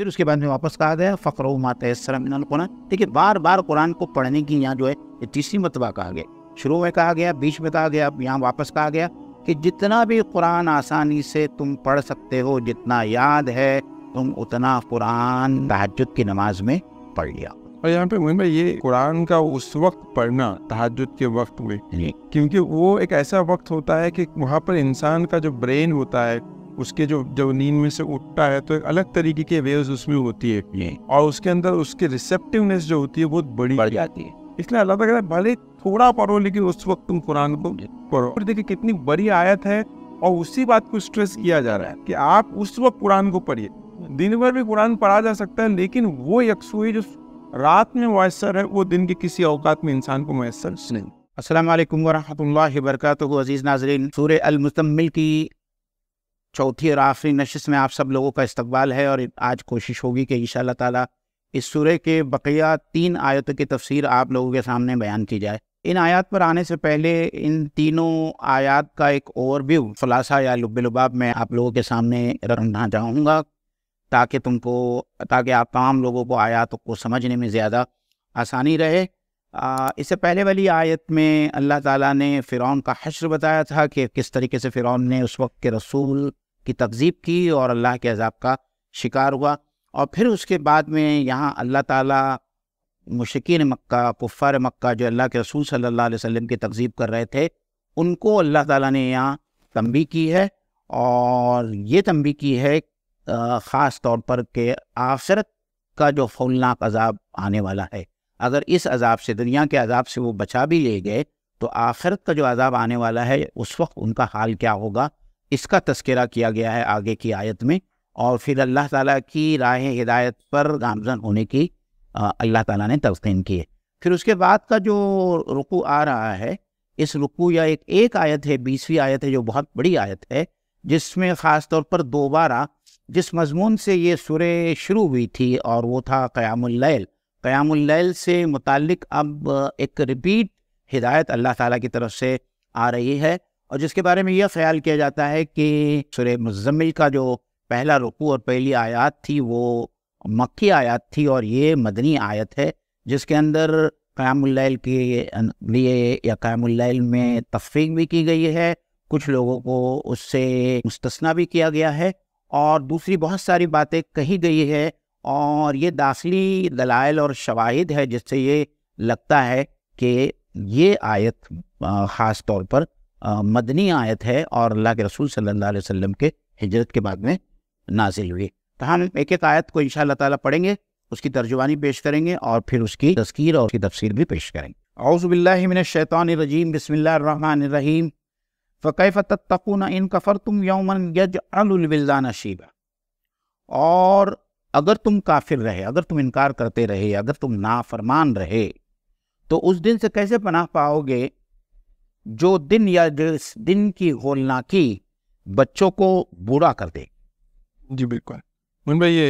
फिर उसके बाद में वापस कहा गया फ़कर मातरा ठीक है बार बार कुरान को पढ़ने की यहाँ जो है ये तीसरी मतबा कहा गया शुरू में कहा गया बीच में कहा गया अब यहाँ वापस कहा गया कि जितना भी कुरान आसानी से तुम पढ़ सकते हो जितना याद है तुम उतना कुरान तहजद की नमाज में पढ़ लिया और यहाँ पे मुहिम भाई ये कुरान का उस वक्त पढ़ना तहजद के वक्त में क्योंकि वो एक ऐसा वक्त होता है कि वहाँ पर इंसान का जो ब्रेन होता है उसके जो जब नींद में से उठता है तो एक अलग तरीके के वेव्स उसमें होती है ये। और उसके अंदर उसके रिसेप्टिवनेस जो होती है बहुत बड़ी बढ़ जाती है इसलिए अल्लाह तक भले थोड़ा पढ़ो लेकिन उस वक्त तुम कुरान को पढ़ो और देखिए कितनी बड़ी आयत है और उसी बात को स्ट्रेस किया जा रहा है कि आप उस वक्त कुरान को पढ़िए दिन भर भी कुरान पढ़ा जा सकता है लेकिन वो यकसुई जो रात में मैसर है वो दिन के किसी अवकात में इंसान को मैसर नहीं असल वरहमल वरक अज़ीज़ नाजरीन सूर्य अलमुस्तमिल की चौथी और आखिरी नशस्त में आप सब लोगों का इस्तबाल है और आज कोशिश होगी कि इन ताला इस सूर्य के बकिया तीन आयतों की तफसीर आप लोगों के सामने बयान की जाए इन आयात पर आने से पहले इन तीनों आयात का एक ओवरव्यू खुलासा या लुबाब में आप लोगों के सामने रखना चाहूँगा ताकि तुमको ताकि आप तमाम लोगों को आयात को समझने में ज़्यादा आसानी रहे इससे पहले वाली आयत में अल्लाह ताला ने फ़िरौन का हश्र बताया था कि किस तरीके से फ़िरौन ने उस वक्त के रसूल की तकजीब की और अल्लाह के अजाब का शिकार हुआ और फिर उसके बाद में यहाँ अल्लाह ताला मुशकिन मक्का कुफ़ार मक्का जो अल्लाह के रसूल सल्लल्लाहु अलैहि वसल्लम की तकजीब कर रहे थे उनको अल्लाह ताला ने यहाँ तंबी की है और ये तंबी की है ख़ास तौर पर के आसरत का जो फौलनाक अजाब आने वाला है अगर इस अजाब से दुनिया के अजाब से वो बचा भी ले गए तो आखिरत का जो अजाब आने वाला है उस वक्त उनका हाल क्या होगा इसका तस्करा किया गया है आगे की आयत में और फिर अल्लाह ताला की राह हिदायत पर गामजन होने की अल्लाह ताला ने तलकीन की है फिर उसके बाद का जो रुकू आ रहा है इस रुकू या एक एक आयत है बीसवीं आयत है जो बहुत बड़ी आयत है जिसमें ख़ास तौर पर दोबारा जिस मजमून से ये सुर शुरू हुई थी और वो था क़यामुल्लैल क़यामुल्लैल से मुतक अब एक रिपीट हिदायत अल्लाह ताली की तरफ से आ रही है और जिसके बारे में यह ख्याल किया जाता है कि सुर मुजम्मिल का जो पहला रुकू और पहली आयात थी वो मक्की आयात थी और ये मदनी आयत है जिसके अंदर क़्यामुल्लैल के लिए या क़्यामुल्लैल में तफरीक भी की गई है कुछ लोगों को उससे मुस्तना भी किया गया है और दूसरी बहुत सारी बातें कही गई है और ये दाखिली दलाइल और शवाहिद है जिससे ये लगता है कि ये आयत ख़ास तौर पर मदनी आयत है और अल्लाह के रसूल सल्लल्लाहु अलैहि वसल्लम के हिजरत के बाद में नाजिल हुई तो हम एक एक आयत को इन ताला पढ़ेंगे उसकी तर्जुबानी पेश करेंगे और फिर उसकी तस्कीर और उसकी तफसीर भी पेश करेंगे अउज़बिल्लिमिनशैतरजीम बसमीम फ़कैफ़त तत्तकून इन कफ़र तुम यौमन यज अलविल्दाना शीबा और अगर तुम काफिर रहे अगर तुम इनकार करते रहे अगर तुम नाफरमान रहे तो उस दिन से कैसे पनाह पाओगे जो दिन या जिस दिन की होलना की बच्चों को बुरा कर दे जी बिल्कुल मुन भाई ये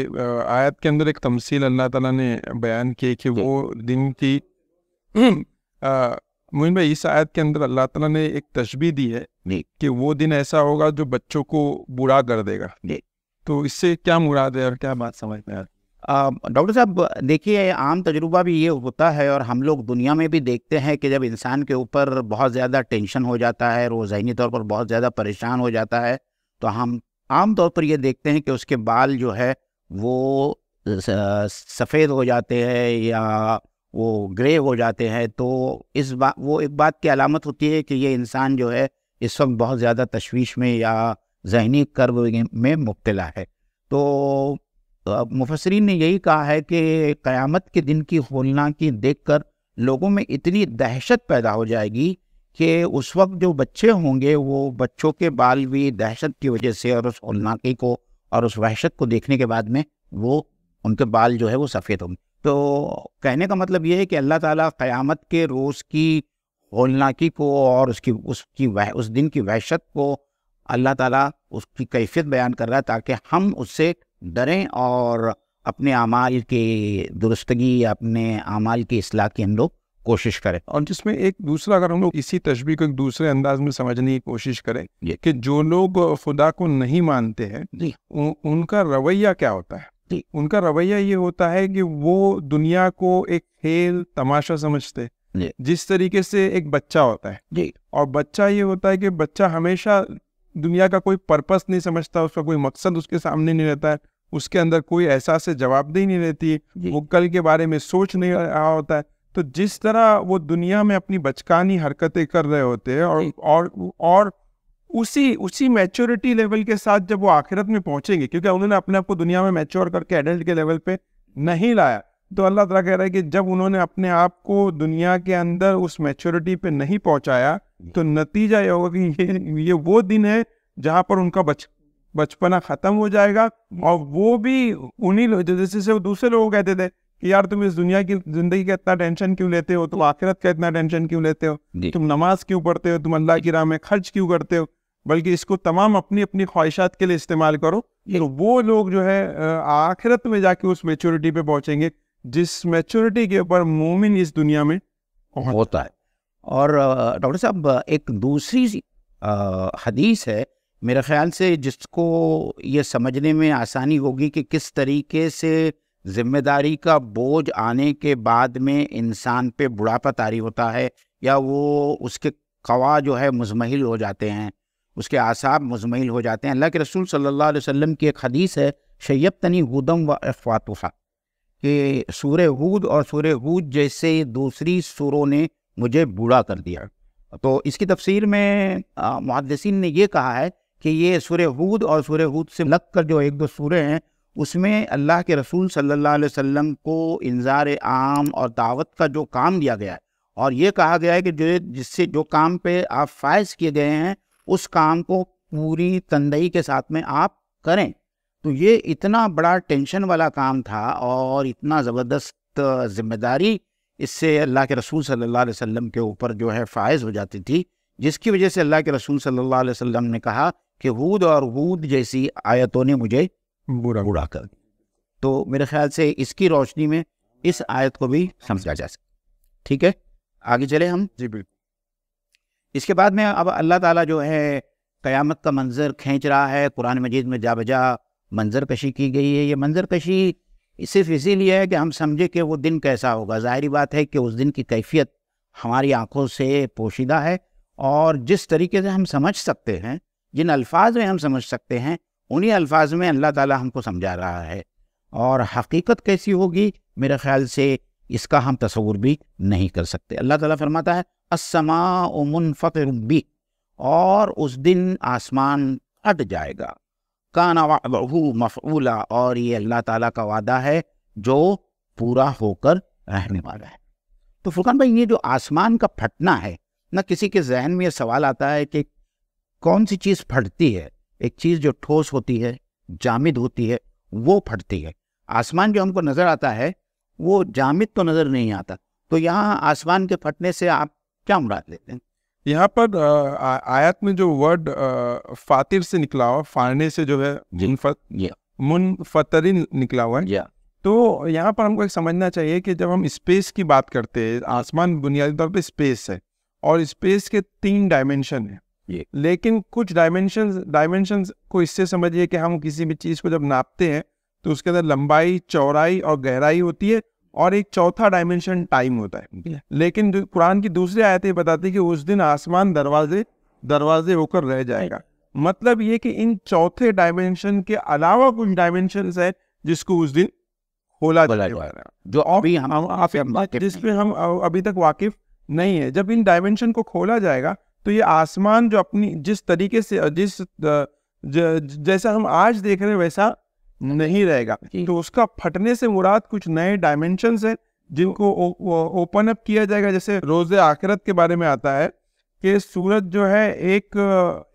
आयत के अंदर एक तमसील अल्लाह ताला ने बयान की कि वो दिन की हम्म, मुन भाई इस आयत के अंदर अल्लाह ताला ने एक तस्वीर दी है कि वो दिन ऐसा होगा जो बच्चों को बुरा कर देगा तो इससे क्या मुराद है और क्या बात समझ में आती डॉक्टर साहब देखिए आम तजुर्बा भी ये होता है और हम लोग दुनिया में भी देखते हैं कि जब इंसान के ऊपर बहुत ज़्यादा टेंशन हो जाता है वो जहनी तौर पर बहुत ज़्यादा परेशान हो जाता है तो हम आम तौर पर ये देखते हैं कि उसके बाल जो है वो सफ़ेद हो जाते हैं या वो ग्रे हो जाते हैं तो इस बात वो एक बात की अलामत होती है कि ये इंसान जो है इस वक्त बहुत ज़्यादा तशवीश में या जहनी कर्व में मुबतला है तो मुफसरीन ने यही कहा है कि क़यामत के दिन की होलना की देखकर लोगों में इतनी दहशत पैदा हो जाएगी कि उस वक्त जो बच्चे होंगे वो बच्चों के बाल भी दहशत की वजह से और उस होलनाकी को और उस वहशत को देखने के बाद में वो उनके बाल जो है वो सफ़ेद होंगे तो कहने का मतलब ये है कि अल्लाह ताला क़यामत के रोज़ की होलनाकी को और उसकी उसकी वह उस दिन की वहशत को अल्लाह ताला उसकी कैफियत बयान कर रहा है ताकि हम उससे डरें और अपने अमाल के दुरुस्तगी या अपने अमाल की असलाह की हम लोग कोशिश करें और जिसमें एक दूसरा अगर हम लोग इसी तस्वीर को एक दूसरे अंदाज में समझने की कोशिश करें कि जो लोग खुदा को नहीं मानते हैं उनका रवैया क्या होता है उनका रवैया ये होता है कि वो दुनिया को एक खेल तमाशा समझते जिस तरीके से एक बच्चा होता है और बच्चा ये होता है कि बच्चा हमेशा दुनिया का कोई पर्पस नहीं समझता उसका कोई मकसद उसके सामने नहीं रहता है उसके अंदर कोई एहसास से जवाबदेही नहीं रहती वो कल के बारे में सोच नहीं रहा होता है तो जिस तरह वो दुनिया में अपनी बचकानी हरकतें कर रहे होते हैं और और और उसी उसी मैच्योरिटी लेवल के साथ जब वो आखिरत में पहुंचेंगे क्योंकि उन्होंने अपने आप को दुनिया में मैच्योर करके एडल्ट के लेवल पे नहीं लाया तो अल्लाह तला कह रहा है कि जब उन्होंने अपने आप को दुनिया के अंदर उस मैच्योरिटी पे नहीं पहुंचाया तो नतीजा ये होगा कि ये ये वो दिन है जहाँ पर उनका बच बचपना खत्म हो जाएगा और वो भी उन्हीं जैसे से दूसरे लोग कहते थे कि यार तुम इस दुनिया की जिंदगी का इतना टेंशन क्यों लेते हो तुम आखिरत का इतना टेंशन क्यों लेते हो तुम नमाज क्यों पढ़ते हो तुम अल्लाह की राह में खर्च क्यों करते हो बल्कि इसको तमाम अपनी अपनी ख्वाहिशात के लिए इस्तेमाल करो तो वो लोग जो है आखिरत में जाके उस मेच्योरिटी पे पहुंचेंगे जिस मेच्योरिटी के ऊपर मोमिन इस दुनिया में होता है और डॉक्टर साहब एक दूसरी हदीस है मेरे ख्याल से जिसको ये समझने में आसानी होगी कि किस तरीके से जिम्मेदारी का बोझ आने के बाद में इंसान पे बुढ़ापा तारी होता है या वो उसके कवा जो है मुजमहिल हो जाते हैं उसके आसाब मुजमहिल हो जाते हैं अल्लाह के रसूल सल्लल्लाहु अलैहि वसल्लम की एक हदीस है शैयब तनी हुदम व अफवातुहा कि सूर्य हूद और सूर्य हूद जैसे दूसरी सुरों ने मुझे बूढ़ा कर दिया तो इसकी तफसीर में मुहदसिन ने यह कहा है कि ये सूर्य हूद और सूर्य हूद से लग कर जो एक दो सूर्य हैं उसमें अल्लाह के रसूल सल्ला वसम को इंजार आम और दावत का जो काम दिया गया है और ये कहा गया है कि जो जिससे जो काम पे आप फायज किए गए हैं उस काम को पूरी तंदई के साथ में आप करें तो ये इतना बड़ा टेंशन वाला काम था और इतना ज़बरदस्त जिम्मेदारी इससे अल्लाह के रसूल सल्लल्लाहु अलैहि वसल्लम के ऊपर जो है फ़ायज़ हो जाती थी जिसकी वजह से अल्लाह के रसूल सल्लल्लाहु अलैहि वसल्लम ने कहा कि हूद और हूद जैसी आयतों ने मुझे बुरा बुरा कर तो मेरे ख्याल से इसकी रोशनी में इस आयत को भी समझा जा सकता ठीक है आगे चले हम जी बिल्कुल इसके बाद में अब अल्लाह ताला जो है क़यामत का मंज़र खींच रहा है कुरान मजीद में जा बजा मंज़र कशी की गई है ये मंज़र कशी सिर्फ इसीलिए है कि हम समझे कि वो दिन कैसा होगा ज़ाहरी बात है कि उस दिन की कैफियत हमारी आँखों से पोशीदा है और जिस तरीके से हम समझ सकते हैं जिन अल्फाज में हम समझ सकते हैं उन्हीं अल्फाज में अल्लाह ताला हमको समझा रहा है और हकीकत कैसी होगी मेरे ख्याल से इसका हम तस्वूर भी नहीं कर सकते अल्लाह ताला फरमाता है असमा उमन फ़तर और उस दिन आसमान अट जाएगा काना वहू मफूला और ये अल्लाह ताला का वादा है जो पूरा होकर रहने वाला है तो फुरकान भाई ये जो आसमान का फटना है ना किसी के जहन में ये सवाल आता है कि कौन सी चीज़ फटती है एक चीज़ जो ठोस होती है जामिद होती है वो फटती है आसमान जो हमको नज़र आता है वो जामिद तो नज़र नहीं आता तो यहाँ आसमान के फटने से आप क्या मुराद लेते हैं यहाँ पर आ, आयत में जो वर्ड फातिर से निकला हुआ फारने से जो है मुनफतरी निकला हुआ है हाँ। तो यहाँ पर हमको एक समझना चाहिए कि जब हम स्पेस की बात करते हैं आसमान बुनियादी तौर पे स्पेस है और स्पेस के तीन डायमेंशन है लेकिन कुछ डायमेंशन डायमेंशन को इससे समझिए कि हम किसी भी चीज़ को जब नापते हैं तो उसके अंदर लंबाई चौड़ाई और गहराई होती है और एक चौथा डायमेंशन टाइम होता है लेकिन कुरान की दूसरी ये बताती है कि उस दिन आसमान दरवाजे दरवाजे होकर रह जाएगा मतलब ये कि इन चौथे डायमेंशन के अलावा कुछ डायमेंशन है जिसको उस दिन खोला जाएगा जो अभी हम, जिसपे हम अभी तक वाकिफ नहीं है जब इन डायमेंशन को खोला जाएगा तो ये आसमान जो अपनी जिस तरीके से जिस ज, जैसा हम आज देख रहे हैं वैसा नहीं रहेगा तो उसका फटने से मुराद कुछ नए डायमेंशन है जिनको ओपन अप किया जाएगा जैसे रोजे आखिरत के बारे में आता है कि सूरज जो है एक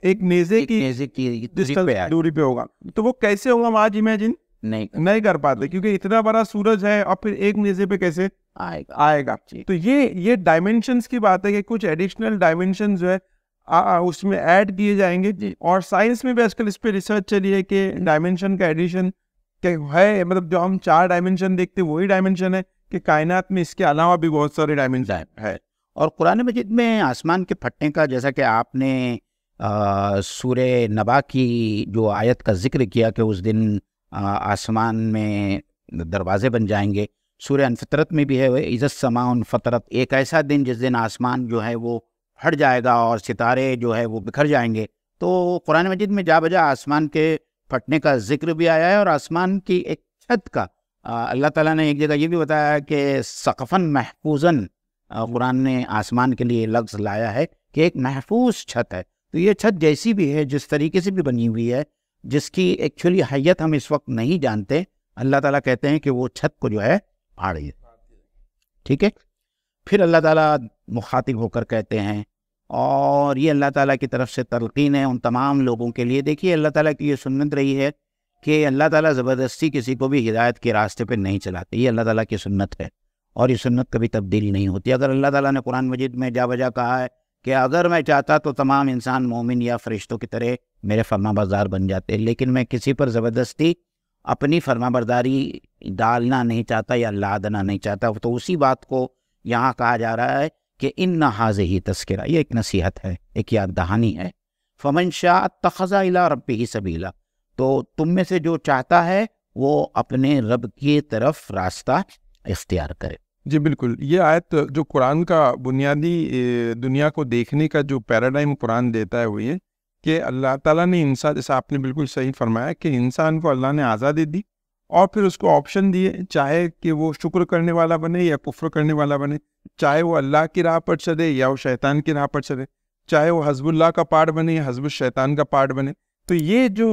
एक नेजे एक की, नेजे की पे दूरी पे होगा तो वो कैसे होगा हम आज इमेजिन नहीं कर नहीं कर पाते क्योंकि इतना बड़ा सूरज है और फिर एक नेजे पे कैसे आएगा आएगा तो ये ये डायमेंशन की बात है कि कुछ एडिशनल डायमेंशन जो है आ, उसमें ऐड किए जाएंगे जी और साइंस में भी आजकल इस पर रिसर्च चली है कि डायमेंशन का एडिशन है मतलब जो हम चार डायमेंशन देखते हैं वही डायमेंशन है कि कायनात में इसके अलावा भी बहुत सारे डायमेंशन है और कुरान मजिद में आसमान के फटने का जैसा कि आपने सूर्य नबा की जो आयत का जिक्र किया कि उस दिन आसमान में दरवाजे बन जाएंगे सूर्य अनफितरत में भी है इज़त समा फतरत एक ऐसा दिन जिस दिन आसमान जो है वो हट जाएगा और सितारे जो है वो बिखर जाएंगे तो कुरान मजिद में जा बजा आसमान के फटने का जिक्र भी आया है और आसमान की एक छत का अल्लाह ताला ने एक जगह ये भी बताया कि सकफन महफूजन कुरान ने आसमान के लिए लफ्ज़ लाया है कि एक महफूज छत है तो ये छत जैसी भी है जिस तरीके से भी बनी हुई है जिसकी एक्चुअली हैत हम इस वक्त नहीं जानते अल्लाह ताला कहते हैं कि वो छत को जो है फाड़िए ठीक है फिर अल्लाह ताला मुखातिब होकर कहते हैं और ये अल्लाह ताला की तरफ से तलकिन है उन तमाम लोगों के लिए देखिए अल्लाह ताला की ये सुन्नत रही है कि अल्लाह ताला ज़बरदस्ती किसी को भी हिदायत के रास्ते पर नहीं चलाते ये अल्लाह ताला की सुन्नत है और ये सुन्नत कभी तब्दील नहीं होती अगर अल्लाह ताला ने कुरान मजीद में जा बजा कहा है कि अगर मैं चाहता तो तमाम इंसान मोमिन या फरिश्तों की तरह मेरे फर्मा बाजार बन जाते लेकिन मैं किसी पर ज़बरदस्ती अपनी फर्मा डालना नहीं चाहता या लादना नहीं चाहता तो उसी बात को यहाँ कहा जा रहा है कि इन न हाज ही तस्करा ये एक नसीहत है एक याद दहानी है फमन शाह तखज़ा इला रब ही सबीला तो तुम में से जो चाहता है वो अपने रब की तरफ रास्ता इख्तियार करे जी बिल्कुल ये आयत जो कुरान का बुनियादी दुनिया को देखने का जो पैराडाइम कुरान देता है वो ये कि अल्लाह ताला ने इंसान जैसा आपने बिल्कुल सही फरमाया कि इंसान को अल्लाह ने आज़ादी दी और फिर उसको ऑप्शन दिए चाहे कि वो शुक्र करने वाला बने या कुफ्र करने वाला बने चाहे वो अल्लाह की राह पर चले या वो शैतान की राह पर चले चाहे वो हजबुल्ला का पार्ट बने या हजब शैतान का पार्ट बने तो ये जो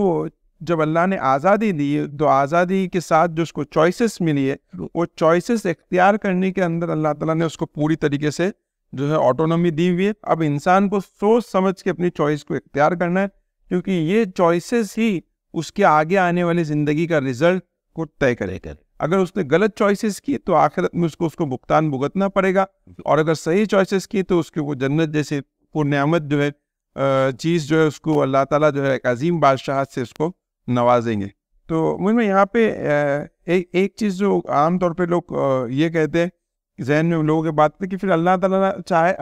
जब अल्लाह ने आज़ादी दी तो आज़ादी के साथ जो उसको चॉइसेस मिली है वो चॉइसेस इख्तियार करने के अंदर अल्लाह ताला ने उसको पूरी तरीके से जो है ऑटोनॉमी दी हुई है अब इंसान को सोच समझ के अपनी चॉइस को इख्तियार करना है क्योंकि ये चॉइसेस ही उसके आगे आने वाली ज़िंदगी का रिजल्ट को तय करेगा अगर उसने गलत चॉइसेस किए तो आखिरत में उसको उसको भुगतान भुगतना पड़ेगा और अगर सही चॉइसेस किए तो उसके वो जन्नत जैसे पुण्यामत जो है चीज़ जो है उसको अल्लाह ताला जो है एक अजीम बादशाह से उसको नवाजेंगे तो मुझमें यहाँ पे एक एक चीज़ जो आमतौर पर लोग ये कहते हैं जहन में लोगों के बात कि फिर अल्लाह ताला चाहे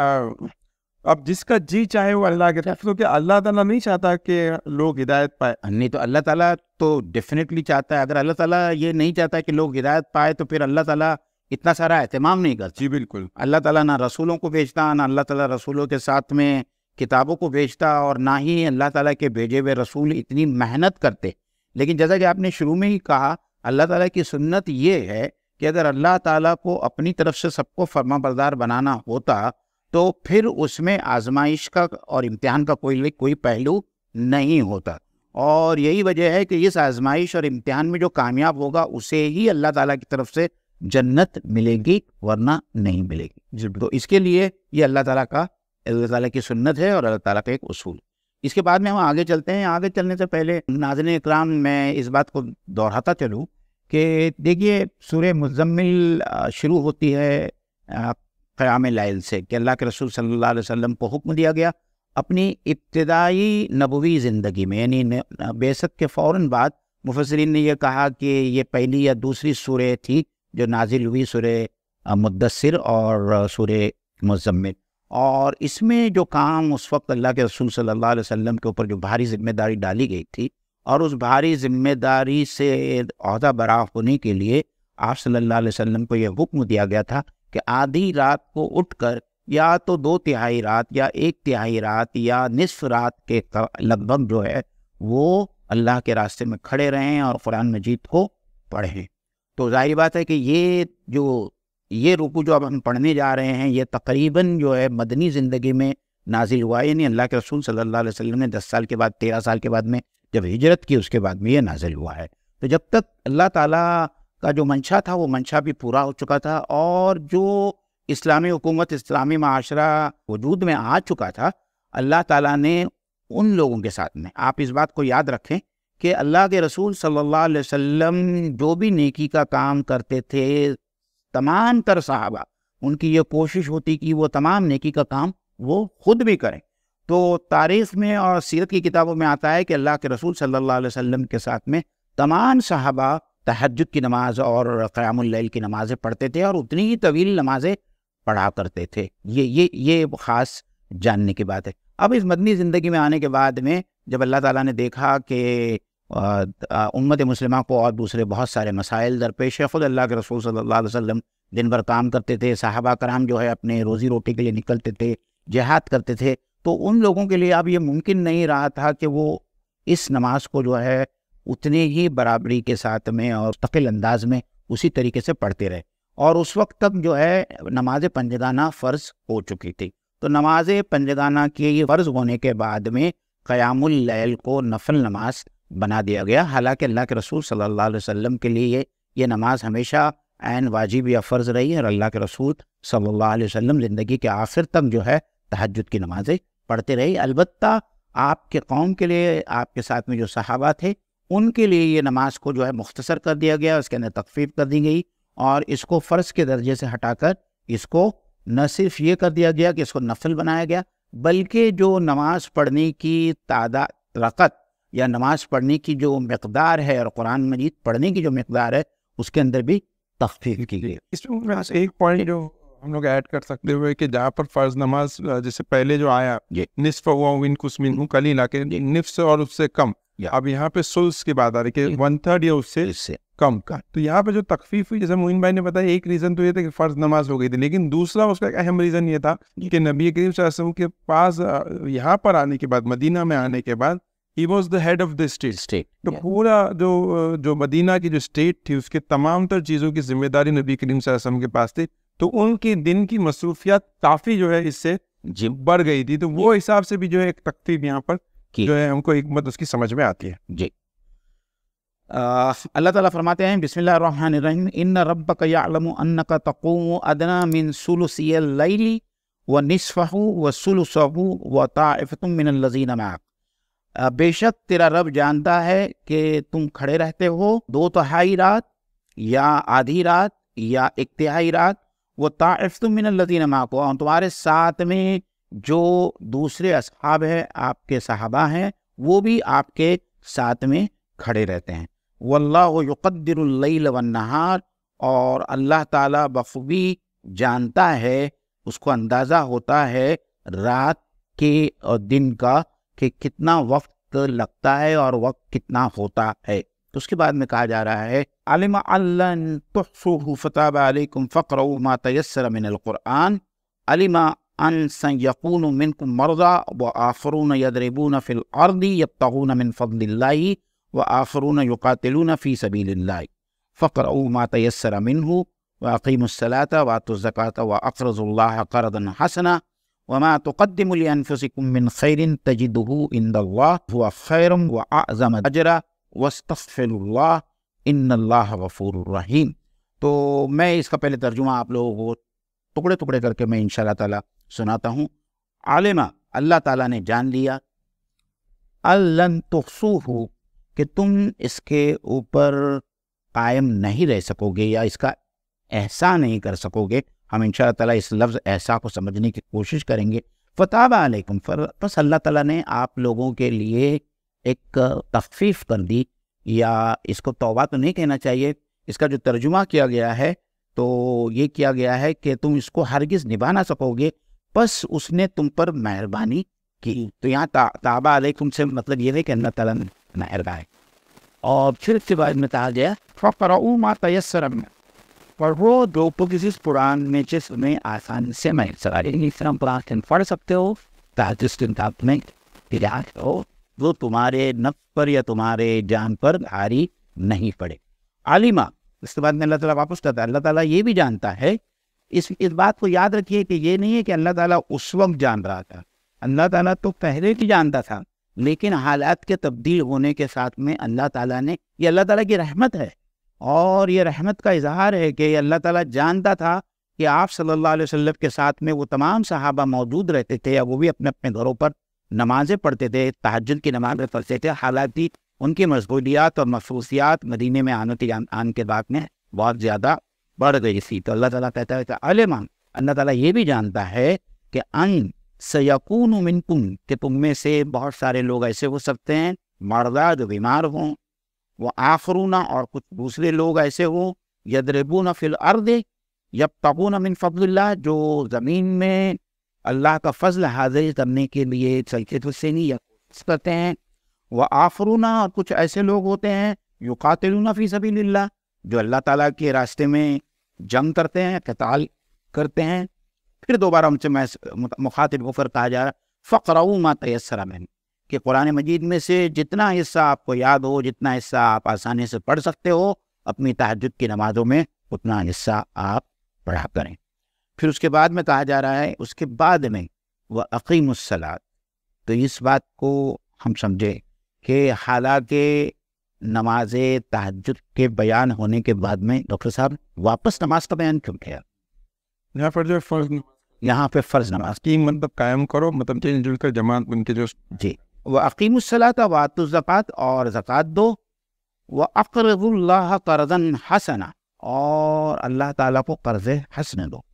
अब जिसका जी चाहे वो अल्लाह के तरफ क्योंकि अल्लाह ताला नहीं चाहता कि लोग हिदायत पाए नहीं तो अल्लाह ताला तो डेफिनेटली चाहता है अगर अल्लाह ताला ये नहीं चाहता कि लोग हिदायत पाए तो फिर अल्लाह ताला इतना सारा अहतमाम नहीं करता जी बिल्कुल अल्लाह ताला ना रसूलों को भेजता ना अल्लाह ताला रसूलों के साथ में किताबों को भेजता और ना ही अल्लाह ताला के भेजे हुए रसूल इतनी मेहनत करते लेकिन जैसा कि आपने शुरू में ही कहा अल्लाह ताला की सुन्नत ये है कि अगर अल्लाह ताला को अपनी तरफ से सबको फर्मा बरदार बनाना होता तो फिर उसमें आजमाइश का और इम्तिहान का कोई कोई पहलू नहीं होता और यही वजह है कि इस आजमाइश और इम्तिहान में जो कामयाब होगा उसे ही अल्लाह ताला की तरफ से जन्नत मिलेगी वरना नहीं मिलेगी तो इसके लिए ये अल्लाह ताला का अल्लाह ताला की सुन्नत है और अल्लाह ताला का एक उसूल इसके बाद में हम आगे चलते हैं आगे चलने से पहले नाजन इक्राम मैं इस बात को दोहराता चलूँ कि देखिए सूर्य मुजम्मिल शुरू होती है क़्याम लाइल से कि अल्लाह के रसूल सल्ला वसम को हुक्म दिया गया अपनी इब्तदाई नबवी ज़िंदगी में यानी बेसत के फ़ौर बाद मुफसरीन ने यह कहा कि ये पहली या दूसरी सुरह थी जो नाजिल हुई सुर मुदसर और सुर मुजम्मिल और इसमें जो काम उस वक्त अल्लाह के रसूल सल्ला वसम के ऊपर जो भारी जिम्मेदारी डाली गई थी और उस भारी जिम्मेदारी से अहदा बरा होने के लिए आप सल्ला वसम को यह हुक्म दिया गया था कि आधी रात को उठकर या तो दो तिहाई रात या एक तिहाई रात या निसफ रात के लगभग जो है वो अल्लाह के रास्ते में खड़े रहें और कुरान मजीद को पढ़ें तो जाहिर बात है कि ये जो ये रुकू जो अब हम पढ़ने जा रहे हैं ये तकरीबन जो है मदनी ज़िंदगी में नाजिल हुआ यानी अल्लाह के रसूल सल्लल्लाहु अलैहि वसल्लम ने दस साल के बाद तेरह साल के बाद में जब हिजरत की उसके बाद में ये नाजिल हुआ है तो जब तक अल्लाह ताला का जो मंशा था वो मंशा भी पूरा हो चुका था और जो इस्लामी हुकूमत इस्लामी माशरा वजूद में आ चुका था अल्लाह ताला ने उन लोगों के साथ में आप इस बात को याद रखें कि अल्लाह के रसूल सल्लल्लाहु अलैहि वसल्लम जो भी नेकी का काम करते थे तमाम तर साहबा उनकी ये कोशिश होती कि वो तमाम नेकी का काम वो खुद भी करें तो तारीख़ में और सीरत की किताबों में आता है कि अल्लाह के रसूल सल्लल्लाहु अलैहि वसल्लम के साथ में तमाम साहबा तहजद की नमाज और क़्यामल की नमाज़ें पढ़ते थे और उतनी ही तवील नमाज़ें पढ़ा करते थे ये ये ये ख़ास जानने की बात है अब इस मदनी ज़िंदगी में आने के बाद में जब अल्लाह ताला ने देखा कि उम्मत मुसलिमा को और दूसरे बहुत सारे मसाइल दरपेश है ख़ुद अल्लाह के रसूल सल्लल्लाहु अलैहि वसल्लम दिन भर काम करते थे साहबा कराम जो है अपने रोज़ी रोटी के लिए निकलते थे जहाद करते थे तो उन लोगों के लिए अब ये मुमकिन नहीं रहा था कि वो इस नमाज को जो है उतने ही बराबरी के साथ में और तफिल अंदाज में उसी तरीके से पढ़ते रहे और उस वक्त तक जो है नमाज पंजगाना फ़र्ज हो चुकी थी तो नमाज पंजगाना के ये फ़र्ज होने के बाद में क़यामुल को नफल नमाज बना दिया गया हालांकि अल्लाह के रसूल सल्लल्लाहु अलैहि वसल्लम के लिए ये नमाज हमेशा एन वाजिब या फ़र्ज़ रही है और अल्लाह के रसूल सल्लल्लाहु अलैहि वसल्लम ज़िंदगी के आखिर तक जो है तहजद की नमाज़ें पढ़ते रहे अलबत् आपके कौम के लिए आपके साथ में जो सहाबा थे उनके लिए ये नमाज को जो है मुख्तसर कर दिया गया उसके अंदर तकफीफ कर दी गई और इसको फ़र्ज के दर्जे से हटाकर इसको न सिर्फ ये कर दिया गया कि इसको नफल बनाया गया बल्कि जो नमाज पढ़ने की तादा रकत या नमाज पढ़ने की जो मकदार है और कुरान मजीद पढ़ने की जो मकदार है उसके अंदर भी तफीफ की गई इसमें एक पॉइंट जो हम लोग ऐड कर सकते हुए कि जहाँ पर फर्ज नमाज जैसे पहले जो आया निसफ़ हुआ कुछ कल ही लाके निफ्स और उससे कम अब यहाँ पे सुल्स की बात आ रही है वन थर्ड या उससे इससे कम का तो यहाँ पे जो तकफीफ हुई जैसे मोइन भाई ने बताया एक रीजन तो ये था कि फर्ज नमाज हो गई थी लेकिन दूसरा उसका एक अहम रीजन ये था कि नबी करीम के पास यहाँ पर आने के बाद मदीना में आने के बाद ही was the head of the state state तो yeah. पूरा जो जो मदीना की जो स्टेट थी उसके तमाम तर चीज़ों की जिम्मेदारी नबी करीम वसल्लम के पास थी तो उनके दिन की मसरूफियात काफ़ी जो है इससे बढ़ गई थी तो वो हिसाब से भी जो है एक तकतीब यहाँ पर कि जो है हमको मत उसकी समझ में आती है जी अल्लाह ताला फरमाते हैं बिस्मिल्लाहिर्रहमानिर्रहीम इन रब्बक यअलमु अन्नका तक़ूमु अदना मिन सुलुसिल लैली व निसफहु व सुलुसहु व ताइफतुम मिन अल्लज़ीन मअक बेशक तेरा रब जानता है कि तुम खड़े रहते हो दो तहाई रात या आधी रात या एक तिहाई रात वो ताइफतुम मिन अल्लज़ीन मअक और तुम्हारे साथ में जो दूसरे असहाब हैं आपके साहबा हैं वो भी आपके साथ में खड़े रहते हैं वल्लाक़दरहार और अल्लाह ताला बखूबी जानता है उसको अंदाज़ा होता है रात के और दिन का कि कितना वक्त लगता है और वक्त कितना होता है तो उसके बाद में कहा जा रहा है आलिम अल्लाह फ़ताब फ़क्र तयसर मिनल क़ुरान अलिमा أن سيكون منكم مرضى وآخرون يضربون في الأرض يبتغون من فضل الله وآخرون يقاتلون في سبيل الله فقرأوا ما تيسر منه وأقيموا الصلاة وآتوا الزكاة وأقرضوا الله قرضا حسنا وما تقدموا لأنفسكم من خير تجده عند الله هو خير وأعظم أجرا واستغفروا الله इन अल्लाह गफूर रहीम तो मैं इसका पहले तर्जुमा आप लोगों को टुकड़े टुकड़े करके मैं इन تعالیٰ सुनाता हूँ आलिमा अल्लाह ताला ने जान लिया अल्लन तुखसू हो कि तुम इसके ऊपर कायम नहीं रह सकोगे या इसका ऐसा नहीं कर सकोगे हम इन ताला इस लफ्ज़ ऐसा को समझने की कोशिश करेंगे फताब आलकुम फर बस अल्लाह ताला ने आप लोगों के लिए एक तफीफ़ कर दी या इसको तोबा तो नहीं कहना चाहिए इसका जो तर्जुमा किया गया है तो ये किया गया है कि तुम इसको हरगिज़ निभा ना सकोगे बस उसने तुम पर मेहरबानी की तो यहाँ ता, ताबा अलैकुम से मतलब ये है कि अल्लाह ताला मेहरबान और फिर इसके बाद में कहा गया फ़राऊ मा तयसर पढ़ो दो किसी पुरान में जिस में आसान से मैं सवाल हम प्रार्थन पढ़ सकते हो जिस दिन किताब में इलाज हो वो तुम्हारे नफ्स पर या तुम्हारे जान पर भारी नहीं पड़े आलिमा इसके बाद में अल्लाह तला वापस करता है अल्लाह ताला ये भी जानता है इस इस बात को याद रखिए कि ये नहीं है कि अल्लाह ताला उस वक्त जान रहा था अल्लाह ताला तो पहले भी जानता था लेकिन हालात के तब्दील होने के साथ में अल्लाह ताला ने ये अल्लाह ताला की रहमत है और ये रहमत का इजहार है कि अल्लाह ताला जानता था कि आप सल्लल्लाहु अलैहि वसल्लम के साथ में वो तमाम सहाबा मौजूद रहते थे या वो भी अपने अपने घरों पर नमाज़ें पढ़ते थे तहजद की नमाज़ें पढ़ते थे हालांकि उनकी मशगूलियात और मसरूसियात मदीने में आने के बाद में बहुत ज़्यादा बढ़ गई थी तो अल्लाह ताला कहता है कि अलमान अल्लाह ताला ये भी जानता है कि अन सयकून मिनकुम के तुम में से बहुत सारे लोग ऐसे हो सकते हैं मर्दा जो बीमार हों वो आखरूना और कुछ दूसरे लोग ऐसे हों न फिल अर्द यब न मिन फजल्ला जो ज़मीन में अल्लाह का फजल हाजिर करने के लिए चलते तो से नहीं करते हैं वह आफरूना और कुछ ऐसे लोग होते हैं युकातलूना फ़ी सबी जो अल्लाह ताला के रास्ते में जंग करते हैं कताल करते हैं फिर दोबारा उनसे मुखातिब होकर कहा जा रहा फ़करू मा तयसरा मैंने कि कुरान मजीद में से जितना हिस्सा आपको याद हो जितना हिस्सा आप आसानी से पढ़ सकते हो अपनी तहजद की नमाज़ों में उतना हिस्सा आप पढ़ा करें फिर उसके बाद में कहा जा रहा है उसके बाद में वह अकीमसलाद तो इस बात को हम समझें कि हालांकि नमाज तहजद के बयान होने के बाद में डॉक्टर साहब वापस नमाज का बयान क्यों किया यहाँ पर जो फर्ज यहाँ पे फर्ज नमाज की मतलब कायम करो मतलब जुल कर जमात उनके जो जी व अकीमसलात वात ज़क़़त और जक़ात दो वह अकरबुल्लाह करजन हसना और अल्लाह ताला को कर्ज हसने दो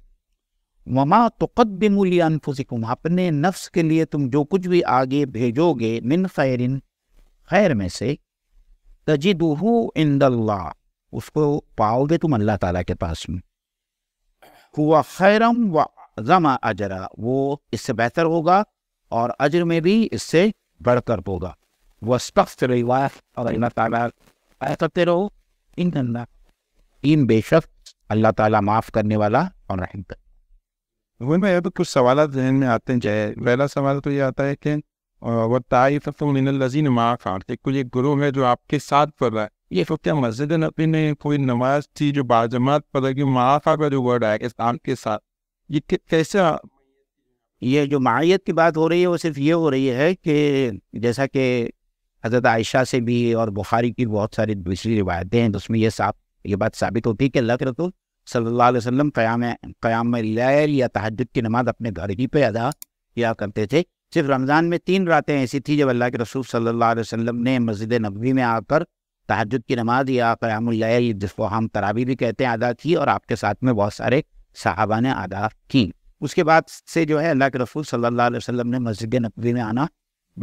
ममा वमा फुसिकुम अपने नफ्स के लिए तुम जो कुछ भी आगे भेजोगे मिन खैरिन खैर में से तजिदहू इंदल्ला उसको पाओगे तुम अल्लाह ताला के पास में हुआ खैरम व जमा अजरा वो इससे बेहतर होगा और अजर में भी इससे बढ़कर होगा वह स्पष्ट रिवायत और अल्लाह ताला करते रहो इन इन बेशक अल्लाह ताला माफ़ करने वाला और रहम कर कुछ सवाल जहन में आते हैं जय पहला सवाल तो ये आता है कि व ताइफ मिनजीन माफ देखो ये है जो आपके साथ पढ़ रहा है ये तो क्या मस्जिद नबी ने कोई नमाज थी जो बाजमात पढ़ा कि माफा का जो वर्ड आया इस्लाम के साथ ये कैसा ये जो माहियत की बात हो रही है वो सिर्फ ये हो रही है कि जैसा कि हज़रत आयशा से भी और बुखारी की बहुत सारी दूसरी रिवायतें हैं तो उसमें ये साफ ये बात साबित होती है कि अल्लाह के रसूल सल्लल्लाहु अलैहि वसल्लम क़्याम क़याम या तहजद की नमाज अपने घर ही पे अदा किया करते थे सिर्फ रमज़ान में तीन रातें ऐसी थी जब अल्लाह के रसूल सल्ला वसम ने मस्जिद नबी में आकर तहजद की नमाज या क़यामल जिसको हम तरावी भी कहते हैं अदा की और आपके साथ में बहुत सारे साहबा ने अदा की उसके बाद से जो है अल्लाह के रसूल सल्ला वसम ने मस्जिद नबी में आना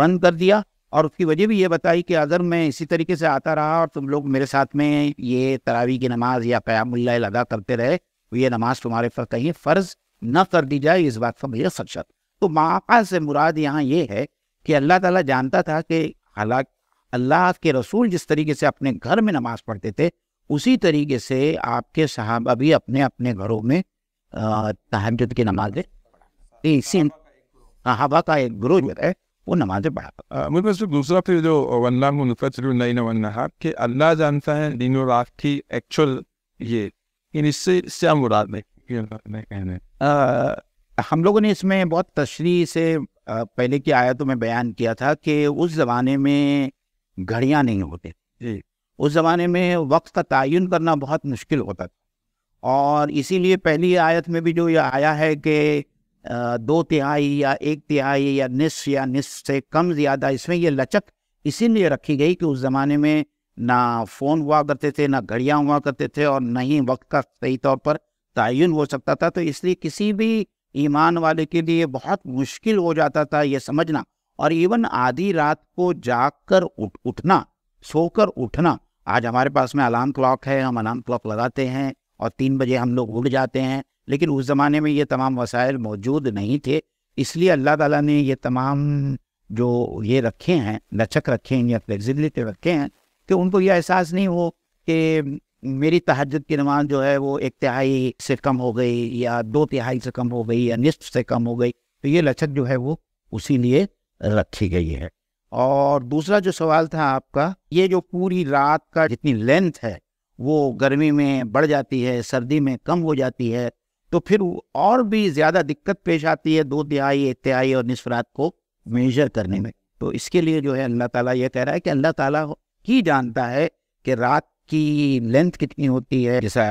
बंद कर दिया और उसकी वजह भी ये बताई कि अगर मैं इसी तरीके से आता रहा और तुम लोग मेरे साथ में ये तरावी की नमाज या क़यामल अदा करते रहे तो ये नमाज तुम्हारे पर कहीं फ़र्ज़ न कर दी जाए इस बात का मुझे खदशा तो माका से मुराद यहाँ ये है कि अल्लाह ताला जानता था कि हालांकि अल्लाह के रसूल जिस तरीके से अपने घर में नमाज पढ़ते थे उसी तरीके से आपके साहबा भी अपने अपने घरों में तहजद की नमाजें इसी हवा का एक ग्रोह हाँ, जो है वो नमाजें पढ़ा मुझे दूसरा फिर जो वल्लाहार कि अल्लाह जानता है दिन और रात की एक्चुअल ये इससे इससे हम मुराद नहीं हम लोगों ने इसमें बहुत तशरी से पहले की आयतों में बयान किया था कि उस ज़माने में घड़ियाँ नहीं होते उस ज़माने में वक्त का तयन करना बहुत मुश्किल होता था और इसीलिए पहली आयत में भी जो यह आया है कि दो तिहाई या एक तिहाई या निस या निस से कम ज़्यादा इसमें यह लचक इसीलिए रखी गई कि उस ज़माने में ना फ़ोन हुआ करते थे ना घड़ियाँ हुआ करते थे और ना ही वक्त का सही तौर पर तयन हो सकता था तो इसलिए किसी भी ईमान वाले के लिए बहुत मुश्किल हो जाता था ये समझना और इवन आधी रात को जाग कर उठ उठना सोकर उठना आज हमारे पास में अलार्म क्लॉक है हम अलार्म क्लॉक लगाते हैं और तीन बजे हम लोग उठ जाते हैं लेकिन उस ज़माने में ये तमाम वसायल मौजूद नहीं थे इसलिए अल्लाह ताला ने ये तमाम जो ये रखे हैं लचक रखे हैं या फ्लेक्सिबिलिटी रखे हैं कि उनको यह एहसास नहीं हो कि मेरी तहजद की नमाज जो है वो एक तिहाई से कम हो गई या दो तिहाई से कम हो गई या निस्फ से कम हो गई तो ये लचक जो है वो उसी लिए रखी गई है और दूसरा जो सवाल था आपका ये जो पूरी रात का जितनी लेंथ है वो गर्मी में बढ़ जाती है सर्दी में कम हो जाती है तो फिर और भी ज़्यादा दिक्कत पेश आती है दो तिहाई एक तिहाई और निसफ रात को मेजर करने में तो इसके लिए जो है अल्लाह ताला ये कह रहा है कि अल्लाह ताला ही जानता है कि रात की लेंथ कितनी होती है जैसा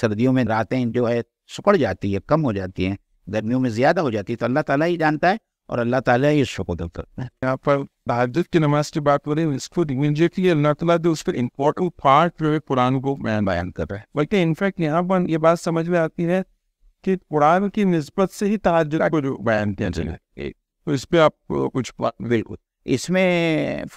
सर्दियों में रातें जो है सुकड़ जाती है कम हो जाती हैं गर्मियों में ज़्यादा हो जाती है तो अल्लाह ताला ही जानता है और अल्लाह ताला ही उसको कुदरत करता है यहाँ पर तहजद की नमाज की बात करें इसको इमीजिएटली अल्लाह ताला जो उस पर इम्पोर्टेंट पार्ट जो है कुरान को बयान बयान कर रहा है बल्कि इनफैक्ट यहाँ पर ये बात समझ में आती है कि कुरान की नस्बत से ही तहजद को जो बयान किया जाए तो इस पर आप कुछ बिल्कुल इसमें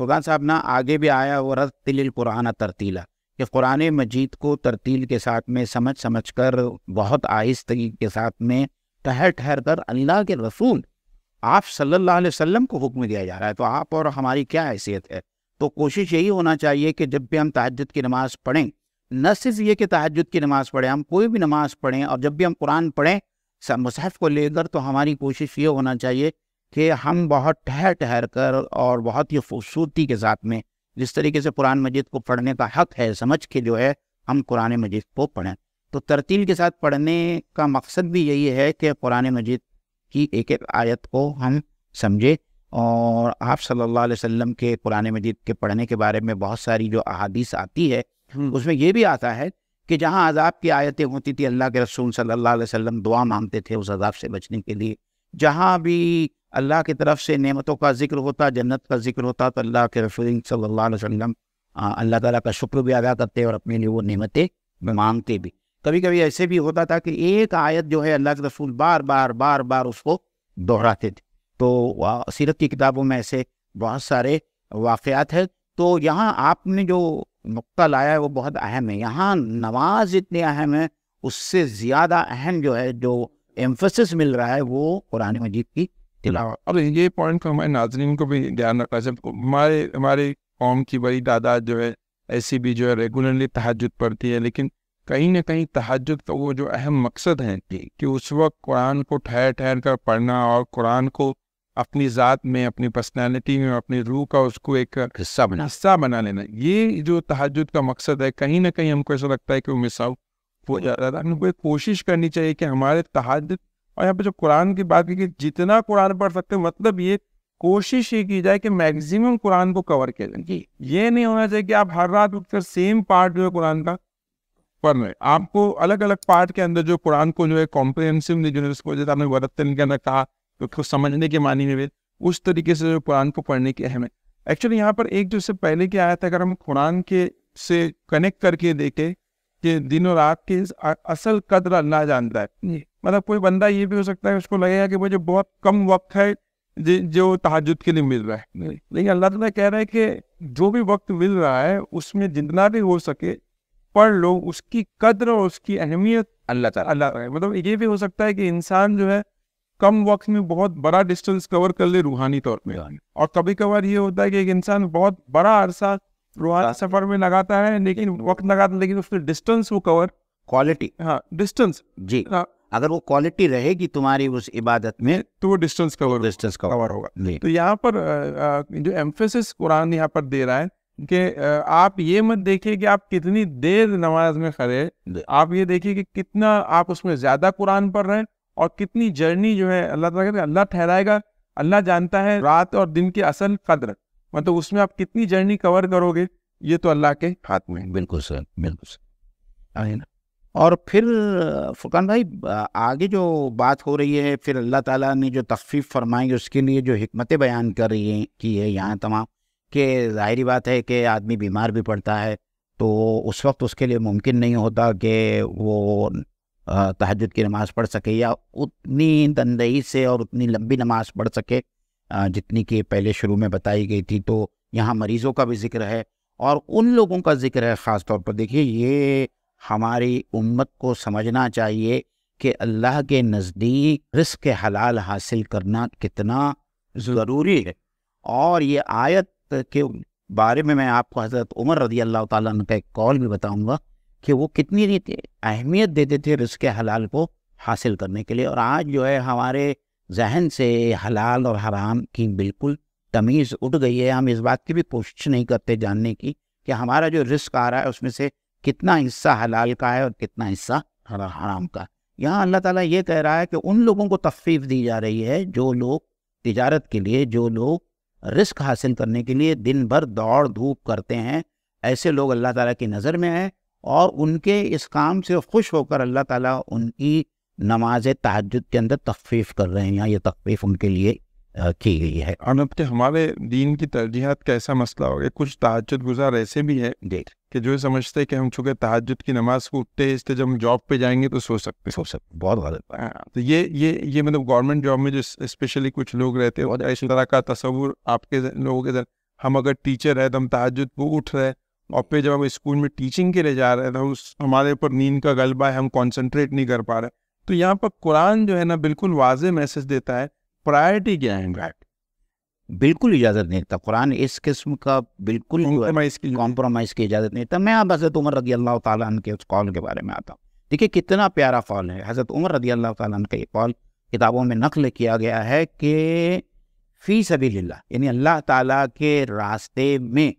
फुरकान साहब ना आगे भी आया वो रत तिल कुरान तरतीला कि कुरान मजीद को तरतील के साथ में समझ समझ कर बहुत आहिस्तगी के साथ में ठहर ठहर कर अल्लाह के रसूल आप सल्लल्लाहु अलैहि वसल्लम को हुक्म दिया जा रहा है तो आप और हमारी क्या हैसियत है तो कोशिश यही होना चाहिए कि जब भी हम तहजद की नमाज़ पढ़ें न सिर्फ ये कि तहजद की नमाज़ पढ़ें हम कोई भी नमाज़ पढ़ें और जब भी हम कुरान पढ़ें मुसहफ़ को लेकर तो हमारी कोशिश ये होना चाहिए कि हम बहुत ठहर ठहर कर और बहुत ही खूबसूरती के साथ में जिस तरीके से कुरान मजीद को पढ़ने का हक है समझ के जो है हम कुरान मजीद को पढ़ें तो तरतील के साथ पढ़ने का मकसद भी यही है कि कुरान मजीद की एक एक आयत को हम समझें और आप सल्लल्लाहु अलैहि वसल्लम के कुरान मजीद के पढ़ने के बारे में बहुत सारी जो अहादीस आती है हम्म। उसमें यह भी आता है कि जहाँ अजाब की आयतें होती थी अल्लाह के रसूल सल्ला वम दुआ मांगते थे उस अजाब से बचने के लिए जहाँ भी अल्लाह की तरफ से नेमतों का जिक्र होता जन्नत का जिक्र होता तो अल्लाह के रसूल सल्लाम अल्लाह ताला का शुक्र भी अदा करते और अपने लिए वो नेमतें मांगते भी कभी कभी ऐसे भी होता था कि एक आयत जो है अल्लाह के रसूल बार बार बार बार उसको दोहराते थे तो सीरत की किताबों में ऐसे बहुत सारे वाक़ात हैं तो यहाँ आपने जो नुक्ता लाया है वो बहुत अहम है यहाँ नमाज इतनी अहम है उससे ज़्यादा अहम जो है जो एम्फोसिस मिल रहा है वो कुरान मजीद की और ये पॉइंट को हमारे नाजरीन को भी ध्यान रखना चाहिए हमारे हमारे कौम की बड़ी तादाद जो है ऐसी भी जो है रेगुलरली तहजद पढ़ती है लेकिन कहीं ना कहीं तहजद का वो जो अहम मकसद है कि उस वक्त कुरान को ठहर ठहर कर पढ़ना और कुरान को अपनी ज़ात में अपनी पर्सनैलिटी में अपनी रूह का उसको एक हिस्सा बना हिस्सा बना लेना ये जो तहजद का मकसद है कहीं ना कहीं हमको ऐसा लगता है कि वो मिसाउ हो जाता था हमको कोशिश करनी चाहिए कि हमारे तहजद और यहाँ पे जो कुरान की बात की जितना कुरान पढ़ सकते हैं मतलब ये कोशिश ये की जाए कि मैक्सिमम कुरान को कवर किया जाए ये नहीं होना चाहिए कि आप हर रात उठकर सेम पार्ट जो है कुरान का पढ़ रहे आपको अलग अलग पार्ट के अंदर जो कुरान को जो है कॉम्प्रिहेंसिवली जो जैसे आपने वरतन के अंदर कहा तो उसको समझने के मानी में भी उस तरीके से जो कुरान को पढ़ने की अहम है एक्चुअली यहाँ पर एक जो से पहले की था अगर हम कुरान के से कनेक्ट करके देखें कि दिन और रात के असल कदर अल्लाह जानता है मतलब कोई बंदा ये भी हो सकता है उसको लगेगा कि मुझे बहुत कम वक्त है जो तहजद के लिए मिल रहा है लेकिन अल्लाह तला कह रहा है कि जो भी वक्त मिल रहा है उसमें जितना भी हो सके पढ़ लो उसकी कदर और उसकी अहमियत अल्लाह तला अल्लाह मतलब ये भी हो सकता है कि इंसान जो है कम वक्त में बहुत बड़ा डिस्टेंस कवर कर ले रूहानी तौर पर और कभी कभार ये होता है कि एक इंसान बहुत बड़ा अरसा रूहानी हाँ। सफर में लगाता है लेकिन वक्त लगाता है लेकिन उसमें डिस्टेंस वो कवर क्वालिटी हाँ डिस्टेंस जी हाँ अगर वो क्वालिटी रहेगी तुम्हारी उस इबादत में तो वो डिस्टेंस कवर डिस्टेंस कवर होगा तो यहाँ पर जो एम्फेसिस कुरान यहाँ पर दे रहा है कि आप ये मत देखिए कि आप कितनी देर नमाज में खड़े आप ये देखिए कि कितना आप उसमें ज्यादा कुरान पढ़ रहे हैं और कितनी जर्नी जो है अल्लाह तला अल्लाह ठहराएगा अल्लाह जानता है रात और दिन की असल कदर मतलब उसमें आप कितनी जर्नी कवर करोगे ये तो अल्लाह के हाथ में बिल्कुल सर बिल्कुल सर आए ना और फिर फुकान भाई आगे जो बात हो रही है फिर अल्लाह ताला ने जो तखफीफ फरमाई उसके लिए जो हमतें बयान कर रही हैं की है यहाँ तमाम कि ज़ाहरी बात है कि आदमी बीमार भी पड़ता है तो उस वक्त उसके लिए मुमकिन नहीं होता कि वो तहज की नमाज़ पढ़ सके या उतनी तंदई से और उतनी लंबी नमाज़ पढ़ सके जितनी कि पहले शुरू में बताई गई थी तो यहाँ मरीज़ों का भी जिक्र है और उन लोगों का जिक्र है ख़ास तौर पर देखिए ये हमारी उम्मत को समझना चाहिए कि अल्लाह के नज़दीक रिस्क हलाल हासिल करना कितना ज़रूरी है और ये आयत के बारे में मैं आपको हज़रत उमर रजी अल्लाह तक का एक कॉल भी बताऊंगा कि वो कितनी अहमियत देते थे रिस्क हलाल को हासिल करने के लिए और आज जो है हमारे जहन से हलाल और हराम की बिल्कुल तमीज़ उठ गई है हम इस बात की भी कोशिश नहीं करते जानने की कि हमारा जो रिस्क आ रहा है उसमें से कितना हिस्सा हलाल का है और कितना हिस्सा हराम का यहाँ अल्लाह ताला ये कह रहा है कि उन लोगों को तफीफ दी जा रही है जो लोग तिजारत के लिए जो लोग रिस्क हासिल करने के लिए दिन भर दौड़ धूप करते हैं ऐसे लोग अल्लाह ताला की नज़र में हैं और उनके इस काम से खुश होकर अल्लाह ताला उनकी नमाज तहजद के अंदर तफीफ़ कर रहे हैं या ये तफीफ़ उनके लिए की गई है और अब हमारे दीन की तरजीहत का ऐसा मसला हो गया कुछ तहजद गुजार ऐसे भी है कि जो समझते हैं कि हम चूंकि तहजद की नमाज को उठते हैं इसलिए जब हम जॉब पे जाएंगे तो सो सकते सो सकते बहुत गलत हाँ, तो ये ये ये मतलब गवर्नमेंट जॉब में जो स्पेशली कुछ लोग रहते हैं इस तरह का तस्वूर आपके लोगों के हम अगर टीचर है तो हम तहजद वो उठ रहे हैं और फिर जब हम स्कूल में टीचिंग के लिए जा रहे हैं तो उस हमारे ऊपर नींद का गलबा है हम कॉन्सेंट्रेट नहीं कर पा रहे तो यहाँ पर कुरान जो है ना बिल्कुल वाज मैसेज देता है प्रायोरिटी क्या है राइट बिल्कुल इजाज़त नहीं देता कुरान इस किस्म का बिल्कुल कॉम्प्रोमाइज़ की इजाज़त नहीं देता मैं अब हज़रत उमर रजी अल्लाह तन के उस कॉल के बारे में आता हूँ देखिए कितना प्यारा कॉल है हज़रत उमर रजी अल्लाह तन का ये कॉल किताबों में नकल किया गया है कि फ़ी सभी ला यानी अल्लाह ताला के रास्ते में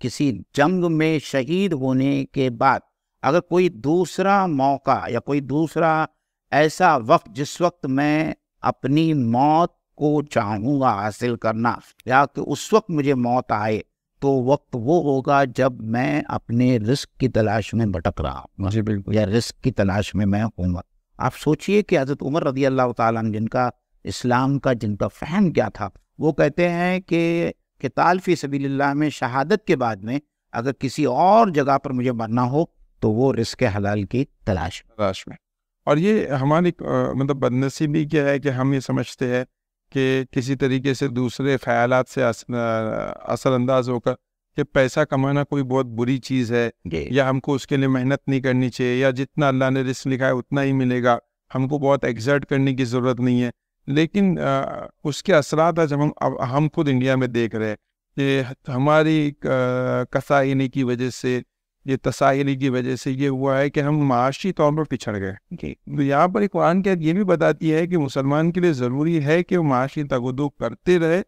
किसी जंग में शहीद होने के बाद अगर कोई दूसरा मौका या कोई दूसरा ऐसा वक्त जिस वक्त मैं अपनी मौत को चाहूंगा हासिल करना या कि उस वक्त मुझे मौत आए तो वक्त वो होगा जब मैं अपने रिस्क की तलाश में भटक रहा हूँ जी बिल्कुल या रिस्क की तलाश में मैं हूँ आप सोचिए कि हज़रत उमर रजी अल्लाह तिनका जिनका इस्लाम का जिनका फ़हम क्या था वो कहते हैं कि किताल फ़ी सबील्ला में शहादत के बाद में अगर किसी और जगह पर मुझे मरना हो तो वो रिस्क हलाल की तलाश में और ये हमारी मतलब बदनसीबी क्या है कि हम ये समझते हैं कि किसी तरीके से दूसरे ख्याल से असरअंदाज होकर कि पैसा कमाना कोई बहुत बुरी चीज़ है या हमको उसके लिए मेहनत नहीं करनी चाहिए या जितना अल्लाह ने रिस्क लिखा है उतना ही मिलेगा हमको बहुत एग्जर्ट करने की ज़रूरत नहीं है लेकिन आ, उसके असरात आज हम हम खुद इंडिया में देख रहे हैं कि हमारी कसाईनी की वजह से ये तसाहली की वजह से ये हुआ है कि हम माशी तौर पर पिछड़ गए तो यहाँ पर कुरान की ये भी बताती है कि मुसलमान के लिए ज़रूरी है कि वो माशी तगद करते रहे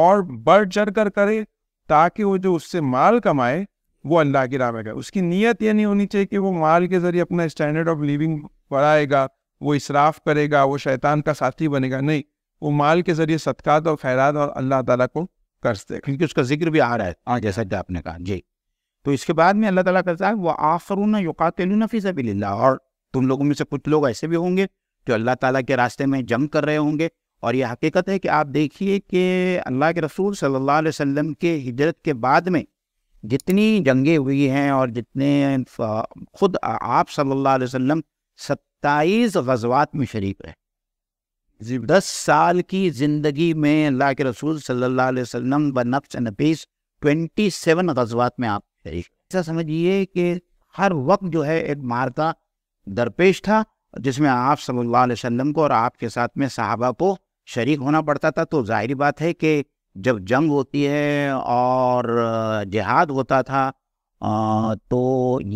और बढ़ चढ़ कर करे ताकि वो जो उससे माल कमाए वो अल्लाह की राह में उसकी नीयत ये नहीं होनी चाहिए कि वो माल के ज़रिए अपना स्टैंडर्ड ऑफ लिविंग बढ़ाएगा वो इसराफ करेगा वो शैतान का साथी बनेगा नहीं वो माल के ज़रिए सदक़ात और खैरात और अल्लाह ताला को कर्ज देगा क्योंकि उसका जिक्र भी आ रहा है जैसा कि आपने कहा जी तो इसके बाद में अल्लाह ताला कहता है वह आखरून युकातलून और तुम लोगों में से कुछ लोग ऐसे भी होंगे जो अल्लाह ताला के रास्ते में जंग कर रहे होंगे और यह हकीकत है कि आप देखिए कि अल्लाह के रसूल सल्लल्लाहु अलैहि वसल्लम के हिजरत के बाद में जितनी जंगें हुई हैं और जितने खुद आप सल्ला अलैहि सत्ताईस गजवात में शरीक रहे दस साल की ज़िंदगी में अल्लाह के रसूल सल्ला अलैहि व ब नफ्स नफीस ट्वेंटी सेवन गजवात में आप ऐसा समझिए कि हर वक्त जो है एक मार्का दरपेश था जिसमें आप सल्लल्लाहु अलैहि वसल्लम को और आपके साथ में साहबा को शरीक होना पड़ता था तो जाहिर बात है कि जब जंग होती है और जिहाद होता था तो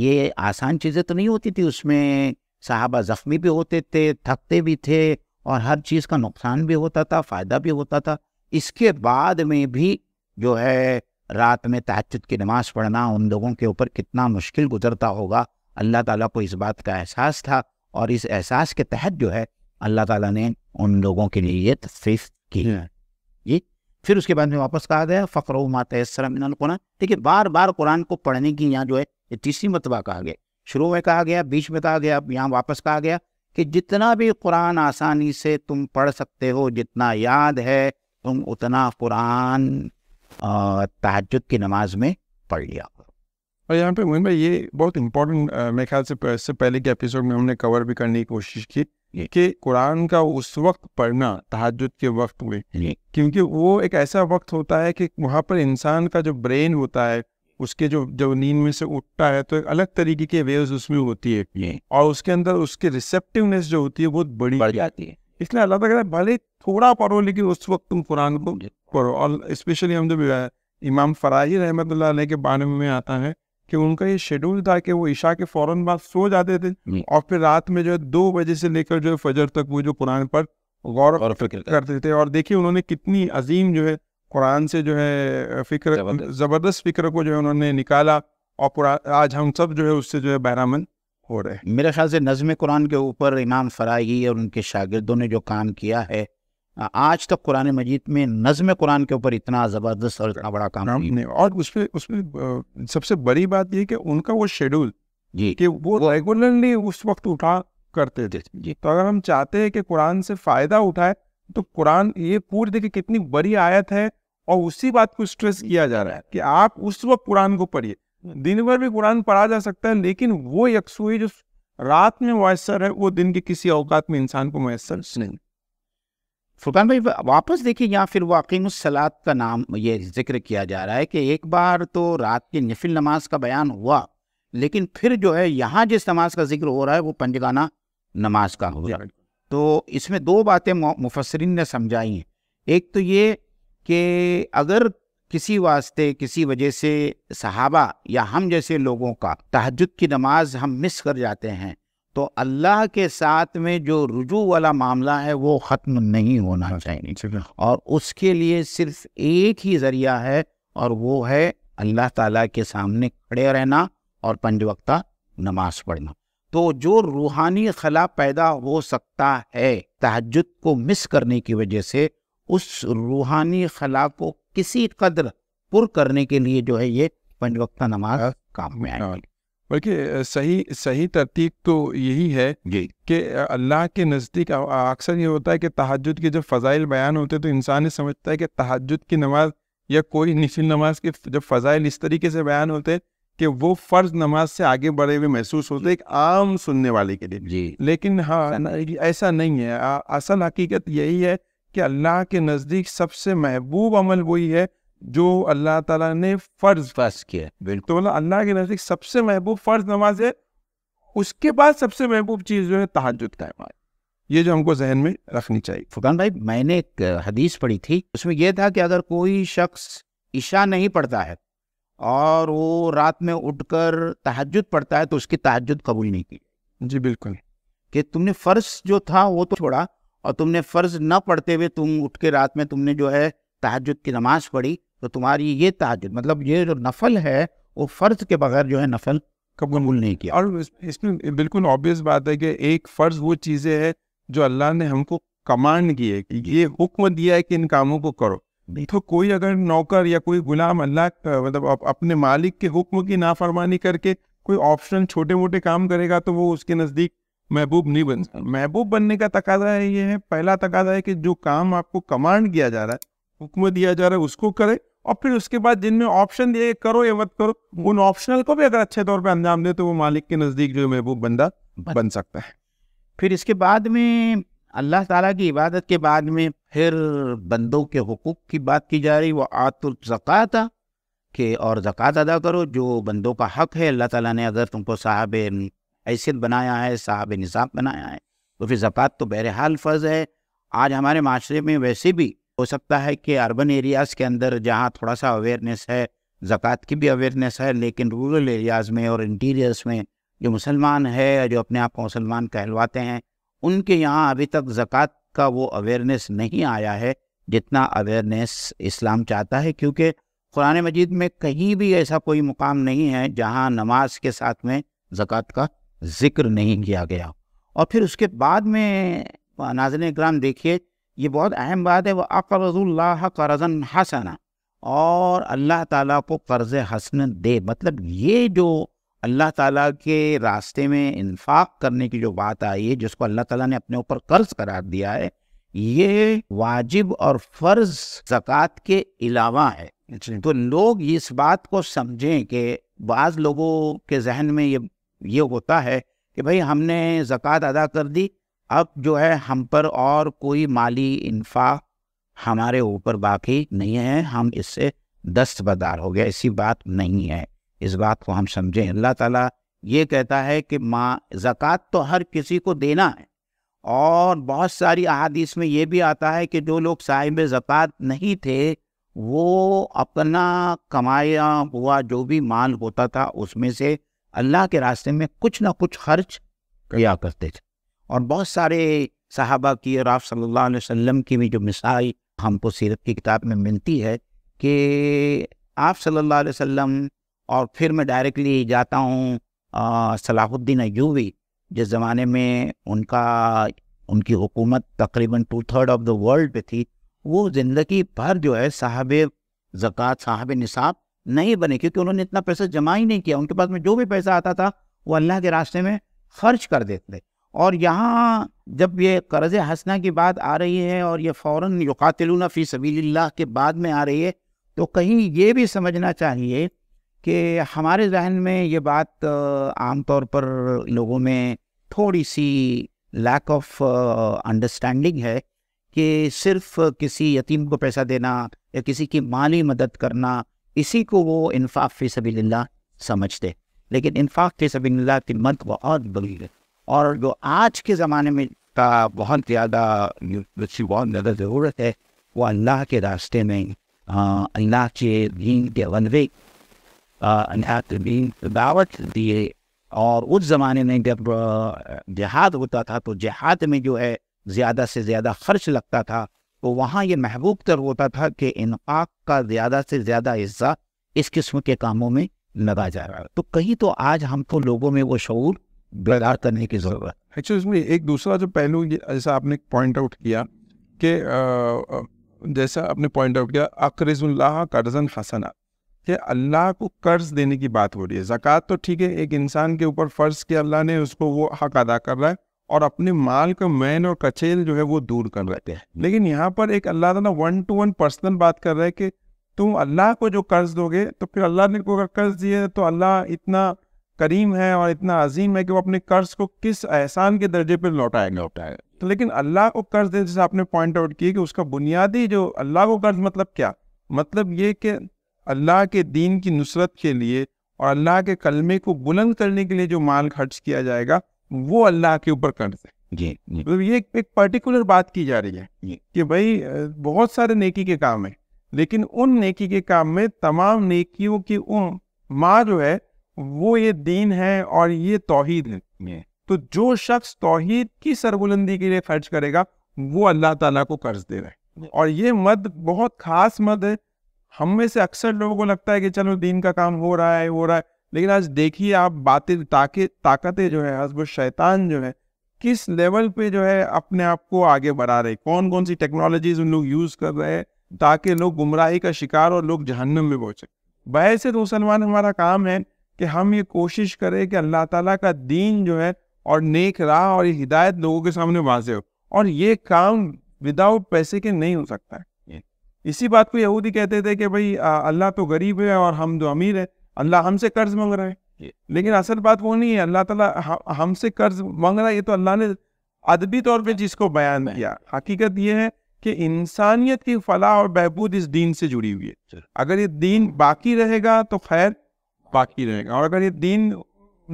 ये आसान चीज़ें तो नहीं होती थी उसमें साहबा ज़ख्मी भी होते थे थकते भी थे और हर चीज़ का नुकसान भी होता था फ़ायदा भी होता था इसके बाद में भी जो है रात में तहजद की नमाज़ पढ़ना उन लोगों के ऊपर कितना मुश्किल गुजरता होगा अल्लाह ताला को इस बात का एहसास था और इस एहसास के तहत जो है अल्लाह ताला ने उन लोगों के लिए ये की की ये फिर उसके बाद में वापस कहा गया फ़क्र मातसरकुरान देखिए बार बार कुरान को पढ़ने की यहाँ जो है ये तीसरी मतबा कहा गया शुरू में कहा गया बीच में कहा गया अब यहाँ वापस कहा गया कि जितना भी कुरान आसानी से तुम पढ़ सकते हो जितना याद है तुम उतना कुरान तहजद की नमाज में पढ़ लिया और यहाँ पे मोहन भाई ये बहुत इम्पोर्टेंट मेरे ख्याल से इससे पहले के एपिसोड में हमने कवर भी करने की कोशिश की कि कुरान का उस वक्त पढ़ना तहजद के वक्त में क्योंकि वो एक ऐसा वक्त होता है कि वहाँ पर इंसान का जो ब्रेन होता है उसके जो जब नींद में से उठता है तो एक अलग तरीके के वेव्स उसमें होती है और उसके अंदर उसके रिसेप्टिवनेस जो होती है बहुत बड़ी बढ़ जाती है इसलिए अल्लाह तक भले थोड़ा पढ़ो लेकिन उस वक्त तुम कुरान को करो और स्पेशली हम जब इमाम फ़राही रहमत के बारे में आता है कि उनका ये शेड्यूल था कि वो ईशा के फौरन बाद सो जाते थे हम्म। और फिर रात में जो है दो बजे से लेकर जो है फजर तक वो जो कुरान पर गौर और करते थे और देखिए उन्होंने कितनी अजीम जो है कुरान से जो है फिक्र ज़बरदस्त फिक्र को जो है उन्होंने निकाला और आज हम सब जो है उससे जो है बहरामंद हो रहे हैं मेरे ख्याल से नज़म कुरान के ऊपर इमाम फ़राही और उनके शागिर्दों ने जो काम किया है आज तक कुरान मजीद में नज़म कुरान के ऊपर इतना ज़बरदस्त और इतना बड़ा काम नहीं और उसमें उसमें सबसे बड़ी बात यह कि उनका वो शेड्यूल जी कि वो रेगुलरली उस वक्त उठा करते थे जी तो अगर हम चाहते हैं कि कुरान से फ़ायदा उठाए तो कुरान ये पूरी देखिए कितनी बड़ी आयत है और उसी बात को स्ट्रेस किया जा रहा है कि आप उस वक्त कुरान को पढ़िए हम्म। दिन भर भी कुरान पढ़ा जा सकता है लेकिन वो यकसुई जो रात में मैसर है वो दिन के किसी अवकात में इंसान को मैसर नहीं फुकान भाई वापस देखिए यहाँ फिर सलात का नाम ये जिक्र किया जा रहा है कि एक बार तो रात की नफिल नमाज का बयान हुआ लेकिन फिर जो है यहाँ जिस नमाज का जिक्र हो रहा है वो पंजगाना नमाज का हो गया तो इसमें दो बातें मुफसरिन ने समझाई हैं एक तो ये कि अगर किसी वास्ते किसी वजह से सहाबा या हम जैसे लोगों का तहजद की नमाज हम मिस कर जाते हैं तो अल्लाह के साथ में जो रुजू वाला मामला है वो ख़त्म नहीं होना चाहिए और उसके लिए सिर्फ एक ही ज़रिया है और वो है अल्लाह ताला के सामने खड़े रहना और पंजवक्ता नमाज पढ़ना तो जो रूहानी खला पैदा हो सकता है तहजद को मिस करने की वजह से उस रूहानी खला को किसी कदर पुर करने के लिए जो है ये पंजवक्ता नमाज हाँ। काम में आएगी हाँ। बल्कि सही सही तरतीब तो यही है कि अल्लाह के नज़दीक अक्सर ये होता है कि तहजद के जब फ़ज़ाइल बयान होते हैं तो इंसान ये समझता है कि तहजद की नमाज या कोई निशिल नमाज के जब फ़ज़ाइल इस तरीके से बयान होते हैं कि वो फ़र्ज नमाज से आगे बढ़े हुए महसूस होते एक आम सुनने वाले के लिए जी। लेकिन हाँ ऐसा नहीं है असल हकीकत यही है कि अल्लाह के नज़दीक सबसे महबूब अमल वही है जो अल्लाह ताला ने फर्ज फर्ज किया बिल्कुल तो मतलब अल्लाह के नज़दीक सबसे महबूब फर्ज नमाज है उसके बाद सबसे महबूब चीज़ जो है तहजद का ये जो हमको जहन में रखनी चाहिए फुकान भाई मैंने एक हदीस पढ़ी थी उसमें यह था कि अगर कोई शख्स ईशा नहीं पढ़ता है और वो रात में उठकर तहजद पढ़ता है तो उसकी तहजद कबूल नहीं की जी बिल्कुल कि तुमने फ़र्ज जो था वो तो छोड़ा और तुमने फ़र्ज न पढ़ते हुए तुम उठ के रात में तुमने जो है तहजद की नमाज़ पढ़ी तो तुम्हारी ये ताजुद मतलब ये जो नफल है वो फ़र्ज के बगैर जो है नफल कबूल नहीं किया और इसमें बिल्कुल ऑब्वियस बात है कि एक फ़र्ज वो चीज़ें हैं जो अल्लाह ने हमको कमांड की है कि ये हुक्म दिया है कि इन कामों को करो तो कोई अगर नौकर या कोई गुलाम अल्लाह मतलब अपने मालिक के हुक्म की नाफरमानी करके कोई ऑप्शन छोटे मोटे काम करेगा तो वो उसके नज़दीक महबूब नहीं बन सकता महबूब बनने का तकाजा है ये है पहला तकाजा है कि जो काम आपको कमांड किया जा रहा है हुक्म दिया जा रहा है उसको करें और फिर उसके बाद जिनमें ऑप्शन दिए करो ये मत करो उन ऑप्शनल को भी अगर अच्छे तौर पर अंजाम दे तो वो मालिक के नज़दीक जो महबूब बंदा बन सकता है फिर इसके बाद में अल्लाह ताला की इबादत के बाद में फिर बंदों के हकूक़ की बात की जा रही वो आतुल जक़ात के और ज़क़़त अदा करो जो बंदों का हक है अल्लाह ताला ने अगर तुमको साहब हैसियत बनाया है साहब निज़ाम बनाया है तो फिर ज़क़़त तो बहरहाल फ़र्ज़ है आज हमारे माशरे में वैसे भी हो सकता है कि अर्बन एरियाज़ के अंदर जहाँ थोड़ा सा अवेयरनेस है ज़क़़त की भी अवेयरनेस है लेकिन रूरल एरियाज़ में और इंटीरियर्स में जो मुसलमान है जो अपने आप को मुसलमान कहलवाते हैं उनके यहाँ अभी तक ज़क़़त का वो अवेयरनेस नहीं आया है जितना अवेयरनेस इस्लाम चाहता है क्योंकि कुरान मजीद में कहीं भी ऐसा कोई मुकाम नहीं है जहाँ नमाज के साथ में ज़क़़त का ज़िक्र नहीं किया गया और फिर उसके बाद में नाजन इक्राम देखिए ये बहुत अहम बात है वह अकरजुल्ला करजन हसना और अल्लाह ताला को कर्ज हसन दे मतलब ये जो अल्लाह ताला के रास्ते में इन्फाक करने की जो बात आई है जिसको अल्लाह ताला ने अपने ऊपर कर्ज करार दिया है ये वाजिब और फर्ज जक़ात के अलावा है तो लोग इस बात को समझें कि बाज़ लोगों के जहन में ये ये होता है कि भाई हमने ज़क़़त अदा कर दी अब जो है हम पर और कोई माली इन्फा हमारे ऊपर बाकी नहीं है हम इससे दस्तबदार हो गया ऐसी बात नहीं है इस बात को हम समझें अल्लाह ताला ये कहता है कि माँ ज़क़़त तो हर किसी को देना है और बहुत सारी अहादीस में ये भी आता है कि जो लोग साहिब ज़क़़त नहीं थे वो अपना कमाया हुआ जो भी माल होता था उसमें से अल्लाह के रास्ते में कुछ ना कुछ खर्च किया करते थे और बहुत सारे साहबा की और आप सल्ला वम की भी जो मिसाल हमको सीरत की किताब में मिलती है कि आप सल्ला वम और फिर मैं डायरेक्टली जाता हूँ सलाहुद्दीन अयूबी जिस ज़माने में उनका उनकी हुकूमत तकरीबन two third of the world पे थी वो ज़िंदगी भर जो है साहब ज़क़़त साहब निसाब नहीं बने क्योंकि उन्होंने इतना पैसा जमा ही नहीं किया उनके पास में जो भी पैसा आता था वो अल्लाह के रास्ते में खर्च कर देते और यहाँ जब ये कर्ज हसना की बात आ रही है और ये फ़ौर युकातिलना फ़ी सबीलिल्लाह के बाद में आ रही है तो कहीं ये भी समझना चाहिए कि हमारे जहन में ये बात आमतौर पर लोगों में थोड़ी सी लैक ऑफ अंडरस्टैंडिंग है कि सिर्फ किसी यतीम को पैसा देना या किसी की माली मदद करना इसी को वो इन्फाक़ फ़ी सबील्ला समझते लेकिन इन्फाक़ फ़ी सबील्ला की मत बहुत बड़ी है और जो आज के ज़माने में का बहुत ज़्यादा जिसकी बहुत ज़्यादा ज़रूरत है वो अल्लाह के रास्ते में अल्लाह के दीन के वनवे दीन दावत दिए और उस ज़माने में जब जहाद होता था तो जहाद में जो है ज़्यादा से ज़्यादा खर्च लगता था तो वहाँ ये महबूब तर होता था कि इनफाक का ज़्यादा से ज़्यादा हिस्सा इस किस्म के कामों में लगा जा रहा है तो कहीं तो आज हमको लोगों में वो शूर बर्दाश्त करने की जरूरत है अच्छा, एक्चुअली इसमें एक दूसरा जो पहलू जैसा आपने पॉइंट आउट किया कि जैसा आपने पॉइंट आउट किया अकरजुल्लाह कर्जन हसना कि अल्लाह को कर्ज देने की बात हो रही है ज़क़़त तो ठीक है एक इंसान के ऊपर फ़र्ज के अल्लाह ने उसको वो हक अदा कर रहा है और अपने माल का मैन और कचेल जो है वो दूर कर रहे हैं हम्म। लेकिन यहाँ पर एक अल्लाह ताला वन टू वन पर्सनल बात कर रहा है कि तुम अल्लाह को जो कर्ज दोगे तो फिर अल्लाह ने को अगर कर्ज दिए तो अल्लाह इतना करीम है और इतना अजीम है कि वो अपने कर्ज को किस एहसान के दर्जे पर लौटाएगा लौटाएगा तो लेकिन अल्लाह को कर्ज दे जैसे आपने पॉइंट आउट किया कि उसका बुनियादी जो अल्लाह को कर्ज मतलब क्या मतलब ये कि अल्लाह के दीन की नुसरत के लिए और अल्लाह के कलमे को बुलंद करने के लिए जो माल खर्च किया जाएगा वो अल्लाह के ऊपर कर्ज है जी, जी। मतलब ये एक, एक पर्टिकुलर बात की जा रही है कि भाई बहुत सारे नेकी के काम है लेकिन उन नेकी के काम में तमाम नेकियों की उम माँ जो है वो ये दीन है और ये तोहहीद है तो जो शख्स तोहहीद की सरबुलंदी के लिए खर्च करेगा वो अल्लाह ताला को कर्ज दे रहा है और ये मद बहुत खास मद है हम में से अक्सर लोगों को लगता है कि चलो दीन का काम हो रहा है हो रहा है लेकिन आज देखिए आप बातें ताकत ताकतें जो है हजब शैतान जो है किस लेवल पे जो है अपने आप को आगे बढ़ा रहे कौन कौन सी टेक्नोलॉजीज उन लोग यूज़ कर रहे हैं ताकि लोग गुमराही का शिकार और लोग जहन्नम में पहुंचे वैसे तो मुसलमान हमारा काम है कि हम ये कोशिश करें कि अल्लाह ताला का दीन जो है और नेक राह और ये हिदायत लोगों के सामने वाजे हो और ये काम विदाउट पैसे के नहीं हो सकता है इसी बात को यहूदी कहते थे कि भाई अल्लाह तो गरीब है और हम तो अमीर है अल्लाह हमसे कर्ज मांग रहे हैं लेकिन असल बात वो नहीं है अल्लाह ताला हमसे कर्ज मांग रहा है ये तो अल्लाह ने अदबी तौर पे जिसको बयान किया हकीकत ये है कि इंसानियत की फलाह और बहबूद इस दीन से जुड़ी हुई है अगर ये दीन बाकी रहेगा तो खैर बाकी रहेगा और अगर ये दीन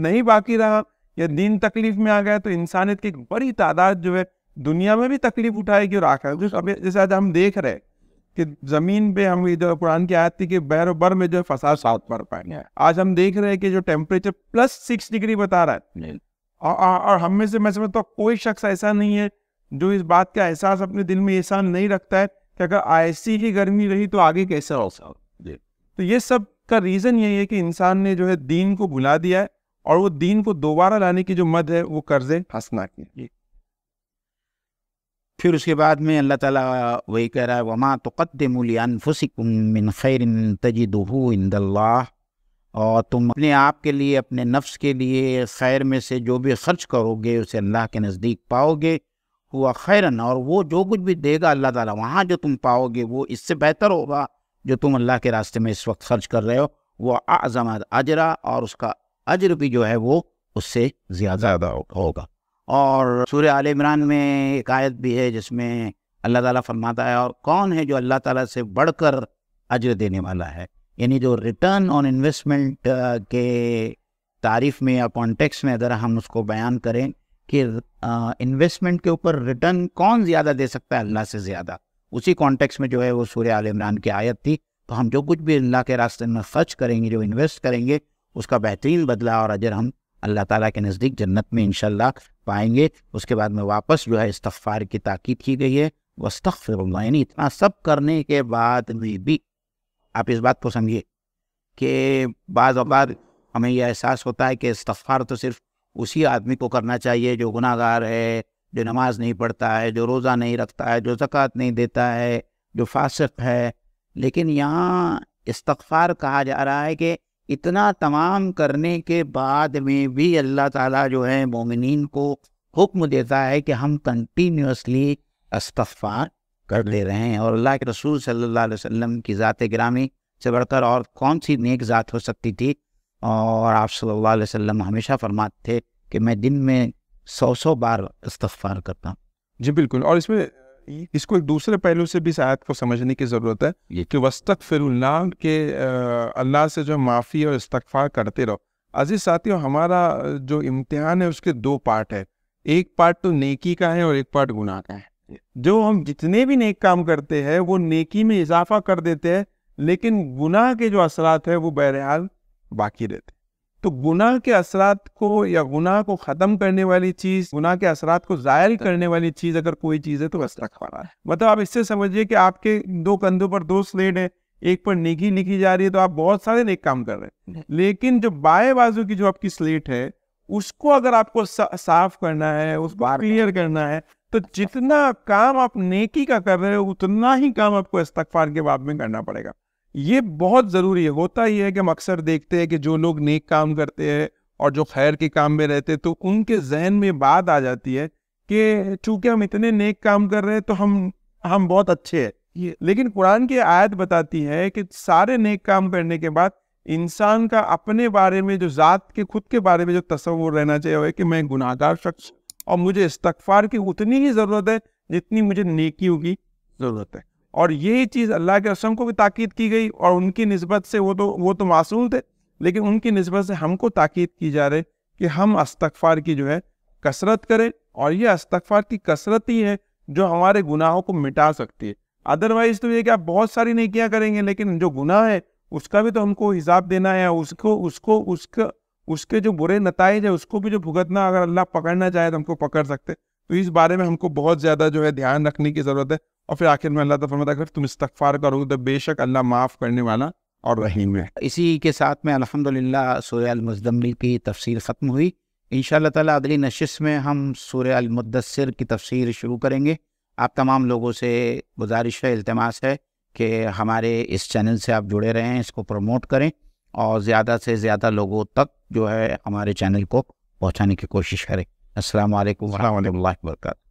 नहीं बाकी रहा या दीन तकलीफ में आ गया तो इंसानियत की बड़ी तादाद जो है दुनिया में भी तकलीफ उठाएगी और आखिर अभी जैसे आज हम देख रहे हैं कि ज़मीन पे हम जो कुरान की आयत थी कि बैर बर में जो है फसाद साउथ पर पाएंगे हाँ। आज हम देख रहे हैं कि जो टेम्परेचर प्लस सिक्स डिग्री बता रहा है और, और हम में से मैं समझता तो हूँ कोई शख्स ऐसा नहीं है जो इस बात का एहसास अपने दिल में एहसान नहीं रखता है कि अगर ऐसी ही गर्मी रही तो आगे कैसे हो सकता तो ये सब इसका रीज़न यही है कि इंसान ने जो है दीन को भुला दिया है और वो दीन को दोबारा लाने की जो मद है वो कर्जे हंसना की फिर उसके बाद में अल्लाह ताला वही कह रहा है वमा तकदमुलियानफुसिकुमिन खैर तजिदहू इंदल्ला और तुम अपने आप के लिए अपने नफ्स के लिए खैर में से जो भी खर्च करोगे उसे अल्लाह के नज़दीक पाओगे हुआ खैरन और वो जो कुछ भी देगा अल्लाह ताला वहाँ जो तुम पाओगे वो इससे बेहतर होगा जो तुम अल्लाह के रास्ते में इस वक्त खर्च कर रहे हो वह आज़मद अजरा और उसका अजर भी जो है वो उससे ज़्यादा होगा और सूर्य आल इमरान में एक आयत भी है जिसमें अल्लाह ताला फरमाता है और कौन है जो अल्लाह ताला से बढ़कर अजर देने वाला है यानी जो रिटर्न ऑन इन्वेस्टमेंट के तारीफ में या कॉन्टेक्स में अगर हम उसको बयान करें कि इन्वेस्टमेंट के ऊपर रिटर्न कौन ज़्यादा दे सकता है अल्लाह से ज़्यादा उसी कॉन्टेक्स में जो है वो सूर्य आल इमरान की आयत थी तो हम जो कुछ भी अल्लाह के रास्ते में खर्च करेंगे जो इन्वेस्ट करेंगे उसका बेहतरीन बदला और अजर हम अल्लाह ताला के नज़दीक जन्नत में इन पाएंगे उसके बाद में वापस जो है इस्तफ़ार की ताकीद की गई है वस्तफ़िर यानी इतना सब करने के बाद में भी आप इस बात को समझिए कि बाज़ अबार हमें यह एहसास होता है कि इस्तफ़ार तो सिर्फ उसी आदमी को करना चाहिए जो गुनागार है जो नमाज नहीं पढ़ता है जो रोज़ा नहीं रखता है जो ज़क़़त नहीं देता है जो फासक है लेकिन यहाँ इस्तफ़ार कहा जा रहा है कि इतना तमाम करने के बाद में भी अल्लाह ताला जो है मोमिन को हुक्म देता है कि हम कंटिन्यूसली इस्तफ़ार कर ले रहे हैं और अल्लाह के रसूल सल्लल्लाहु अलैहि वसल्लम की ज़ात ग्रामी से बढ़कर और कौन सी नेक ज़ात हो सकती थी और आप सल्लल्लाहु अलैहि वसल्लम हमेशा फरमाते थे कि मैं दिन में सौ सौ बार इस्तफार करता हूँ जी बिल्कुल और इसमें इसको एक दूसरे पहलू से भी शायद को समझने की ज़रूरत है कि वस्तक फिर के अल्लाह से जो माफ़ी और इस्तफार करते रहो अजीज़ साथियों हमारा जो इम्तिहान है उसके दो पार्ट है एक पार्ट तो नेकी का है और एक पार्ट गुनाह का है जो हम जितने भी नेक काम करते हैं वो नेकी में इजाफा कर देते हैं लेकिन गुनाह के जो असरात है वो बहरहाल बाकी रहते हैं तो गुनाह के असरात को या गुनाह को ख़त्म करने वाली चीज़ गुनाह के असरात को ज़ायल करने वाली चीज़ अगर कोई चीज़ है तो असरा खाना है मतलब आप इससे समझिए कि आपके दो कंधों पर दो स्लेट है एक पर नेकी लिखी जा रही है तो आप बहुत सारे नेक काम कर रहे हैं लेकिन जो बाएं बाजू की जो आपकी स्लेट है उसको अगर आपको साफ करना है बार क्लियर करना है तो जितना काम आप नेकी का कर रहे हो उतना ही काम आपको इस्तफार के बाद में करना पड़ेगा ये बहुत ज़रूरी है होता ही है कि हम अक्सर देखते हैं कि जो लोग नेक काम करते हैं और जो खैर के काम में रहते हैं तो उनके जहन में बात आ जाती है कि चूंकि हम इतने नेक काम कर रहे हैं तो हम हम बहुत अच्छे हैं लेकिन कुरान की आयत बताती है कि सारे नेक काम करने के बाद इंसान का अपने बारे में जो ज़ात के खुद के बारे में जो तस्वुर रहना चाहिए वो है कि मैं गुनाहगार शख्स और मुझे इस्तफार की उतनी ही ज़रूरत है जितनी मुझे नेकियों की ज़रूरत है और यही चीज़ अल्लाह के रसम को भी ताक़ीद की गई और उनकी नस्बत से वो तो वो तो मासूम थे लेकिन उनकी नस्बत से हमको ताक़ीद की जा रही कि हम अस्तफ़ार की जो है कसरत करें और ये अस्तफ़ार की कसरत ही है जो हमारे गुनाहों को मिटा सकती है अदरवाइज़ तो ये कि आप बहुत सारी किया करेंगे लेकिन जो गुनाह है उसका भी तो हमको हिसाब देना है उसको उसको उसका उसके जो बुरे नतज है उसको भी जो भुगतना अगर अल्लाह पकड़ना चाहे तो हमको पकड़ सकते तो इस बारे में हमको बहुत ज़्यादा जो है ध्यान रखने की ज़रूरत है और फिर आखिर में अल्लाह तफरमत अगर तुम इस्तफ़ार करोगे तो बेशक अल्लाह माफ़ करने वाला और रहीम है इसी के साथ में अलहमदिल्ला सूर्यमजदमिल की तफसीर ख़त्म हुई इन ताला अगली नशस्त में हम सूर्यमदसर की तफसीर शुरू करेंगे आप तमाम लोगों से गुजारिश है अल्तमास है कि हमारे इस चैनल से आप जुड़े रहें इसको प्रमोट करें और ज़्यादा से ज़्यादा लोगों तक जो है हमारे चैनल को पहुँचाने की कोशिश करें असल वरहमल वरक